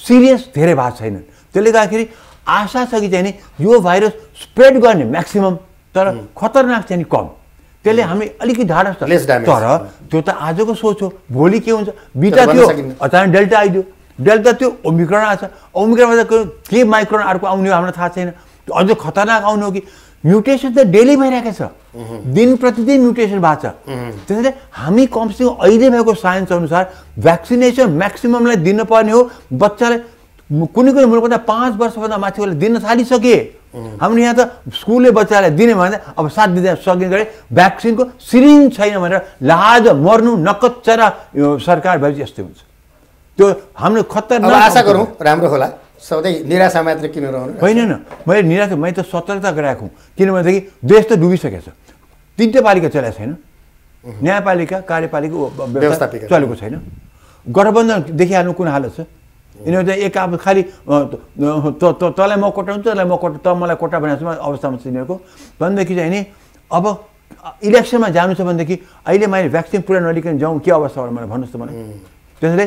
सिरियस धेरै भएको छैन त्यसले गर्दाखेरि आशा छ कि चाहिँ यो भाइरस स्प्रेड गर्ने म्याक्सिमम तर खतरनाक चाहिँ कम त्यसले हामी अलिकति ढाडो तर त्यो त आजको सोच हो भोलि के हुन्छ बिटा थियो अचानक डेल्टा आइदियो डेल्टा त्यो ओमिक्रोन छ ओमिक्रोनमा त के माइक्रोन अर्को आउने हो हामीलाई थाहा छैन अझ खतरनाक आउने हो कि म्युटेसन त डेली भइरहेको छ दिन प्रतिदिन म्युटेसन भएको छ त्यसैले हामी कमसेकम अहिले भएको साइन्स अनुसार भ्याक्सिनेसन म्याक्सिममलाई दिनुपर्ने हो बच्चालाई कुनै कुनै मुलुकमा त पाँच वर्षभन्दा माथिहरूलाई दिन थालिसके हाम्रो यहाँ त स्कुलले बच्चालाई दिने भने अब साथ दिँदा गरे भ्याक्सिनको सिरिन छैन भनेर लाज मर्नु नकच्चरा सरकार भएपछि यस्तै हुन्छ त्यो हाम्रो खतरनाक आशा गरौँ राम्रो होला सधैँ निराशा मात्र किन रहनु होइन होइन मैले निराशा मैले त सतर्कता गराएको हुँ किनभनेदेखि देश त डुबिसकेको छ तिनवटा पालिका चलाएको छैन न्यायपालिका कार्यपालिका व्यवस्था चलेको छैन गठबन्धन देखिहाल्नु कुन हालत छ यिनीहरू चाहिँ एक आफू खालि तँलाई म कोटाउँछु तँलाई म कोटा त मलाई कोटा बनाएको छु अवस्थामा छ यिनीहरूको भनेदेखि चाहिँ नि अब इलेक्सनमा जानु छ भनेदेखि अहिले मैले भ्याक्सिन पुरा नलिकन जाउँ के अवस्था हो मलाई भन्नुहोस् त मलाई त्यसैले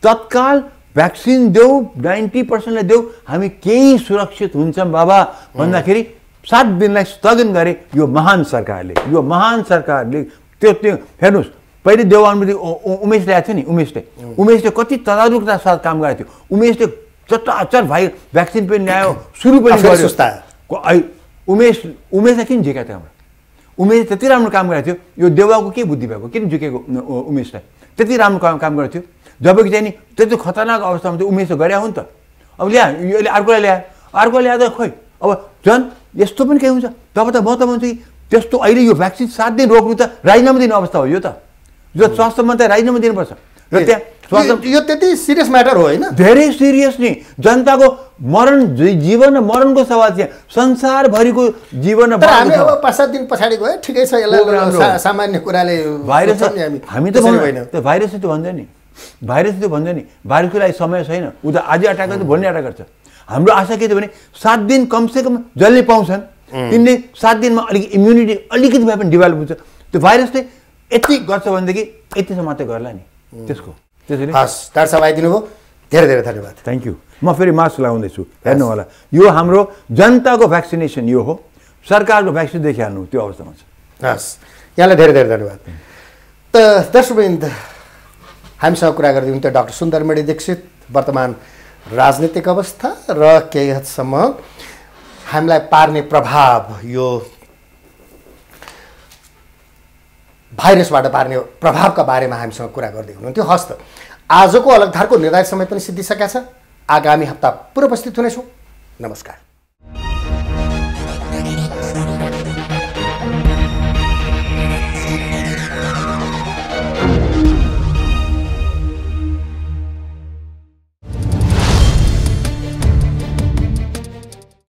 तत्काल भ्याक्सिन देऊ नाइन्टी पर्सेन्टलाई देऊ हामी केही सुरक्षित हुन्छौँ बाबा भन्दाखेरि सात दिनलाई स्थगन गरे यो महान सरकारले यो महान सरकारले त्यो त्यो हेर्नुहोस् पहिले देवानप्रति उमेश ल्याएको थियो नि उमेशले उमेशले कति तदारुकता साथ काम गरेको थियो उमेशले जता भाइ भ्याक्सिन पनि ल्यायो सुरु पनि गर्यो उमेश उमेशले किन झिकेको थियो हाम्रो उमेश त्यति राम्रो काम गरेको थियो यो देवाको के बुद्धि भएको किन झुकेको उमेशलाई त्यति राम्रो काम काम गरेको थियो जबकि चाहिँ नि त्यति खतरनाक अवस्थामा चाहिँ उमेशले गरे हो नि त अब ल्या यसले अर्कोलाई ल्यायो अर्को ल्याएर खोइ अब झन् यस्तो पनि केही हुन्छ तब त म त भन्छु कि त्यस्तो अहिले यो भ्याक्सिन सात दिन रोक्नु त राजीनामा दिने अवस्था हो यो त जो स्वास्थ्य मन्त्री राजीनामा दिनुपर्छ र त्यहाँ स्वास्थ्य यो त्यति सिरियस म्याटर हो होइन धेरै सिरियस नि जनताको मरण जीवन र मरणको सवाल चाहिँ संसारभरिको जीवन र हामी अब पाँच सात दिन पछाडि गयो ठिकै छ यसलाई सामान्य कुराले भाइरस हामी त त्यो भाइरस त्यो भन्छ नि भाइरस त्यो भन्छ नि भाइरसको लागि समय छैन ऊ त आज अट्याक गर्छ भोलि अट्याक गर्छ हाम्रो आशा के थियो भने सात दिन कमसेकम जसले पाउँछन् तिनले सात दिनमा अलिक इम्युनिटी अलिकति भए पनि डेभलप हुन्छ त्यो भाइरसले यति गर्छ भनेदेखि यतिसम्म मात्रै गर्ला नि त्यसको त्यसरी हस् डाक्टर साहब भयो धेरै धेरै धन्यवाद थ्याङ्क यू म फेरि मास्क लगाउँदैछु हेर्नु होला यो हाम्रो जनताको भ्याक्सिनेसन यो हो सरकारको भ्याक्सिन देखिहाल्नु त्यो अवस्थामा छ हस् यहाँलाई धेरै धेरै धन्यवाद त दर्शकवृन्द हामीसँग कुरा गर्दै हुन्थ्यो डाक्टर सुन्दरमणि दीक्षित वर्तमान राजनीतिक अवस्था र केही हदसम्म हामीलाई पार्ने प्रभाव यो भाइरसबाट पार्ने प्रभावका बारेमा हामीसँग कुरा गर्दै हुनुहुन्थ्यो हस्त आजको अलगधारको निर्धारित समय पनि सिद्धिसकेका छ आगामी हप्ता पुनः उपस्थित हुनेछौँ नमस्कार